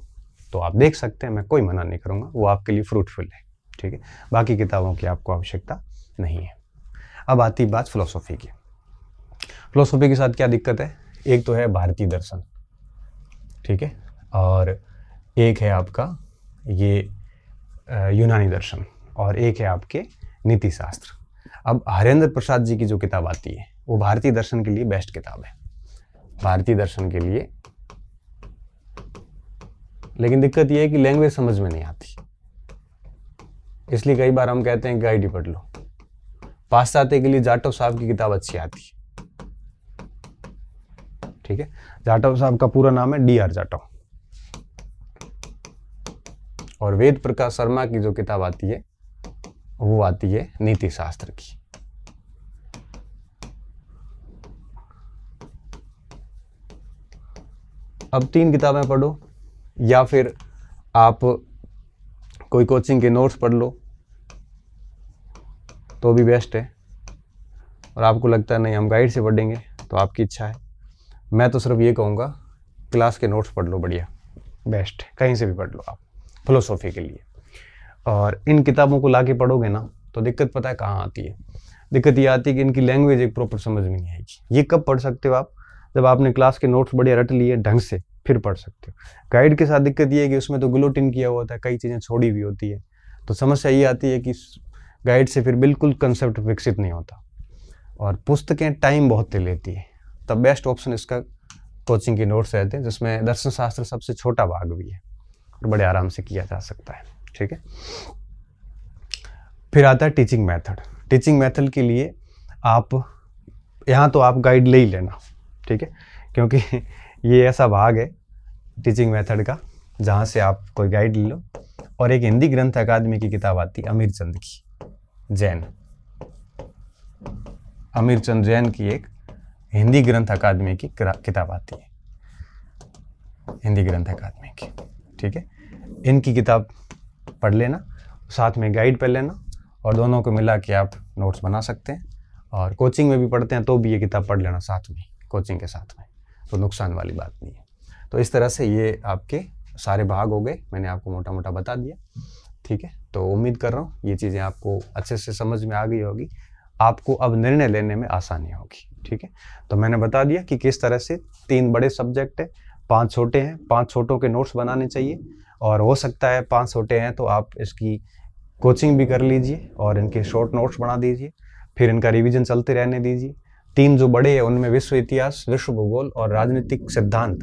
तो आप देख सकते हैं मैं कोई मना नहीं करूँगा वो आपके लिए फ्रूटफुल है ठीक है बाकी किताबों की आपको आवश्यकता नहीं है अब आती बात फिलोसॉफी की फिलोसॉफी के साथ क्या दिक्कत है एक तो है भारतीय दर्शन ठीक है और एक है आपका ये यूनानी दर्शन और एक है आपके नीति शास्त्र अब हरेंद्र प्रसाद जी की जो किताब आती है वो भारतीय दर्शन के लिए बेस्ट किताब है भारतीय दर्शन के लिए लेकिन दिक्कत यह है कि लैंग्वेज समझ में नहीं आती इसलिए कई बार हम कहते हैं गाइड ही पढ़ लो पाश्चात्य के लिए जाटव साहब की किताब अच्छी आती है ठीक है जाटव साहब का पूरा नाम है डी आर जाटव और वेद प्रकाश शर्मा की जो किताब आती है वो आती है नीति शास्त्र की अब तीन किताबें पढ़ो या फिर आप कोई कोचिंग के नोट्स पढ़ लो तो भी बेस्ट है और आपको लगता है नहीं हम गाइड से पढ़ेंगे तो आपकी इच्छा है मैं तो सिर्फ ये कहूँगा क्लास के नोट्स पढ़ लो बढ़िया बेस्ट है कहीं से भी पढ़ लो आप फिलोसॉफी के लिए और इन किताबों को ला के पढ़ोगे ना तो दिक्कत पता है कहाँ आती है दिक्कत ये आती है कि इनकी लैंग्वेज एक प्रॉपर समझ में नहीं आएगी ये कब पढ़ सकते हो आप जब आपने क्लास के नोट्स बढ़िया रट लिए ढंग से फिर पढ़ सकते हो गाइड के साथ दिक्कत ये है कि उसमें तो ग्लोटिन किया हुआ होता है कई चीज़ें छोड़ी हुई होती है तो समस्या ये आती है कि गाइड से फिर बिल्कुल कंसेप्ट विकसित नहीं होता और पुस्तकें टाइम बहुत लेती है तब बेस्ट ऑप्शन इसका कोचिंग के नोट्स रहते हैं जिसमें दर्शन शास्त्र सबसे छोटा भाग भी है और बड़े आराम से किया जा सकता है ठीक है फिर आता है टीचिंग मेथड टीचिंग मेथड के लिए आप यहाँ तो आप गाइड ले ही लेना ठीक है क्योंकि [laughs] ये ऐसा भाग है टीचिंग मेथड का जहाँ से आप कोई गाइड ले लो और एक हिंदी ग्रंथ अकादमी की किताब आती है अमीर चंद की जैन अमीर चंद जैन की एक हिंदी ग्रंथ अकादमी की किताब आती है हिंदी ग्रंथ अकादमी की ठीक है इनकी किताब पढ़ लेना साथ में गाइड पढ़ लेना और दोनों को मिला के आप नोट्स बना सकते हैं और कोचिंग में भी पढ़ते हैं तो भी ये किताब पढ़ लेना साथ में कोचिंग के साथ में तो नुकसान वाली बात नहीं है तो इस तरह से ये आपके सारे भाग हो गए मैंने आपको मोटा मोटा बता दिया ठीक है तो उम्मीद कर रहा हूँ ये चीज़ें आपको अच्छे से समझ में आ गई होगी आपको अब निर्णय लेने में आसानी होगी ठीक है तो मैंने बता दिया कि किस तरह से तीन बड़े सब्जेक्ट है पांच छोटे हैं पांच छोटों के नोट्स बनाने चाहिए और हो सकता है पांच छोटे हैं तो आप इसकी कोचिंग भी कर लीजिए और इनके शॉर्ट नोट्स बना दीजिए फिर इनका रिवीजन चलते रहने दीजिए तीन जो बड़े हैं उनमें विश्व इतिहास विश्व भूगोल और राजनीतिक सिद्धांत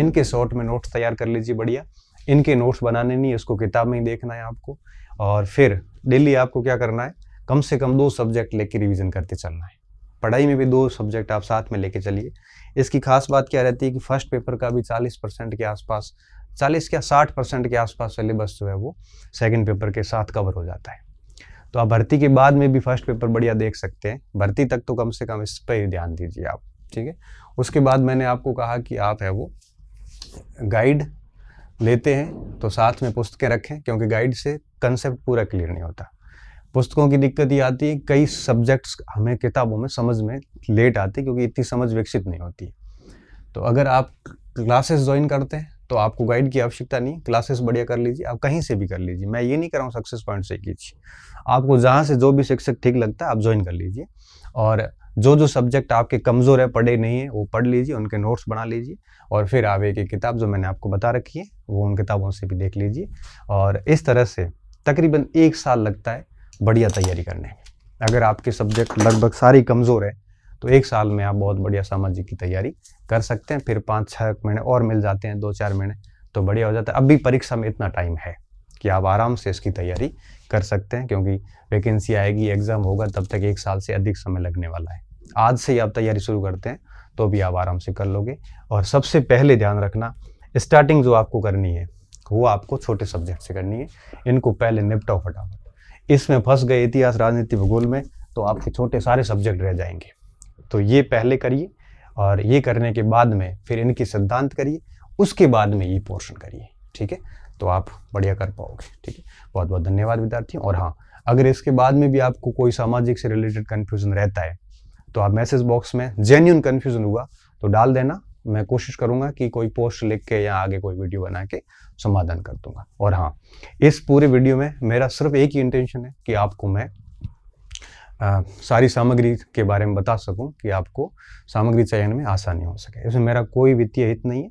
इनके शॉर्ट में नोट्स तैयार कर लीजिए बढ़िया इनके नोट्स बनाने नहीं उसको किताब में ही देखना है आपको और फिर डेली आपको क्या करना है कम से कम दो सब्जेक्ट लेके रिवीजन करते चलना है पढ़ाई में भी दो सब्जेक्ट आप साथ में लेके चलिए इसकी खास बात क्या रहती है कि फर्स्ट पेपर का भी चालीस परसेंट के आसपास चालीस या साठ परसेंट के आसपास सिलेबस जो है वो सेकेंड पेपर के साथ कवर हो जाता है तो आप भर्ती के बाद में भी फर्स्ट पेपर बढ़िया देख सकते हैं भर्ती तक तो कम से कम इस पर ही ध्यान दीजिए आप ठीक है उसके बाद मैंने आपको कहा कि आप है वो गाइड लेते हैं तो साथ में पुस्तकें रखें क्योंकि गाइड से कंसेप्ट पूरा क्लियर नहीं होता पुस्तकों की दिक्कत ये आती है कई सब्जेक्ट्स हमें किताबों में समझ में लेट आते क्योंकि इतनी समझ विकसित नहीं होती तो अगर आप क्लासेस ज्वाइन करते हैं तो आपको गाइड की आवश्यकता नहीं क्लासेस बढ़िया कर लीजिए आप कहीं से भी कर लीजिए मैं ये नहीं कर रहा हूँ सक्सेस पॉइंट से कीजिए आपको जहाँ से जो भी शिक्षक ठीक लगता है आप ज्वाइन कर लीजिए और जो जो सब्जेक्ट आपके कमज़ोर है पढ़े नहीं है वो पढ़ लीजिए उनके नोट्स बना लीजिए और फिर आप एक एक किताब जो मैंने आपको बता रखी है वो उन किताबों से भी देख लीजिए और इस तरह से तकरीबन एक साल लगता है बढ़िया तैयारी करने में अगर आपके सब्जेक्ट लगभग सारी कमज़ोर है तो एक साल में आप बहुत बढ़िया सामाजिक की तैयारी कर सकते हैं फिर पाँच छः महीने और मिल जाते हैं दो चार महीने तो बढ़िया हो जाता है अभी परीक्षा में इतना टाइम है कि आप आराम से इसकी तैयारी कर सकते हैं क्योंकि वैकेंसी आएगी एग्ज़ाम होगा तब तक एक साल से अधिक समय लगने वाला है आज से ही आप तैयारी शुरू करते हैं तो भी आप आराम से कर लोगे और सबसे पहले ध्यान रखना स्टार्टिंग जो आपको करनी है वो आपको छोटे सब्जेक्ट से करनी है इनको पहले निपटाओ फटाफट इसमें फंस गए इतिहास राजनीति भूगोल में तो आपके छोटे सारे सब्जेक्ट रह जाएंगे तो ये पहले करिए और ये करने के बाद में फिर इनकी सिद्धांत करिए उसके बाद में ये पोर्शन करिए ठीक है तो आप बढ़िया कर पाओगे ठीक है बहुत बहुत धन्यवाद विद्यार्थी और हाँ अगर इसके बाद में भी आपको कोई सामाजिक से रिलेटेड कन्फ्यूज़न रहता है तो आप मैसेज बॉक्स में जेन्यून कन्फ्यूज़न हुआ तो डाल देना मैं कोशिश करूंगा कि कोई पोस्ट लिख के या आगे कोई वीडियो बना के समाधान कर दूंगा और हाँ इस पूरे वीडियो में मेरा सिर्फ एक ही इंटेंशन है कि आपको मैं आ, सारी सामग्री के बारे में बता सकूं कि आपको सामग्री चयन में आसानी हो सके इसमें मेरा कोई वित्तीय हित नहीं है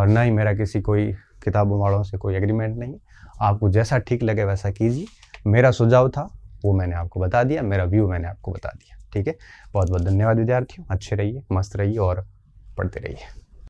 और ना ही मेरा किसी कोई किताबों वालों से कोई एग्रीमेंट नहीं है आपको जैसा ठीक लगे वैसा कीजिए मेरा सुझाव था वो मैंने आपको बता दिया मेरा व्यू मैंने आपको बता दिया ठीक है बहुत बहुत धन्यवाद विद्यार्थियों अच्छे रहिए मस्त रहिए और पढ़ते रहिए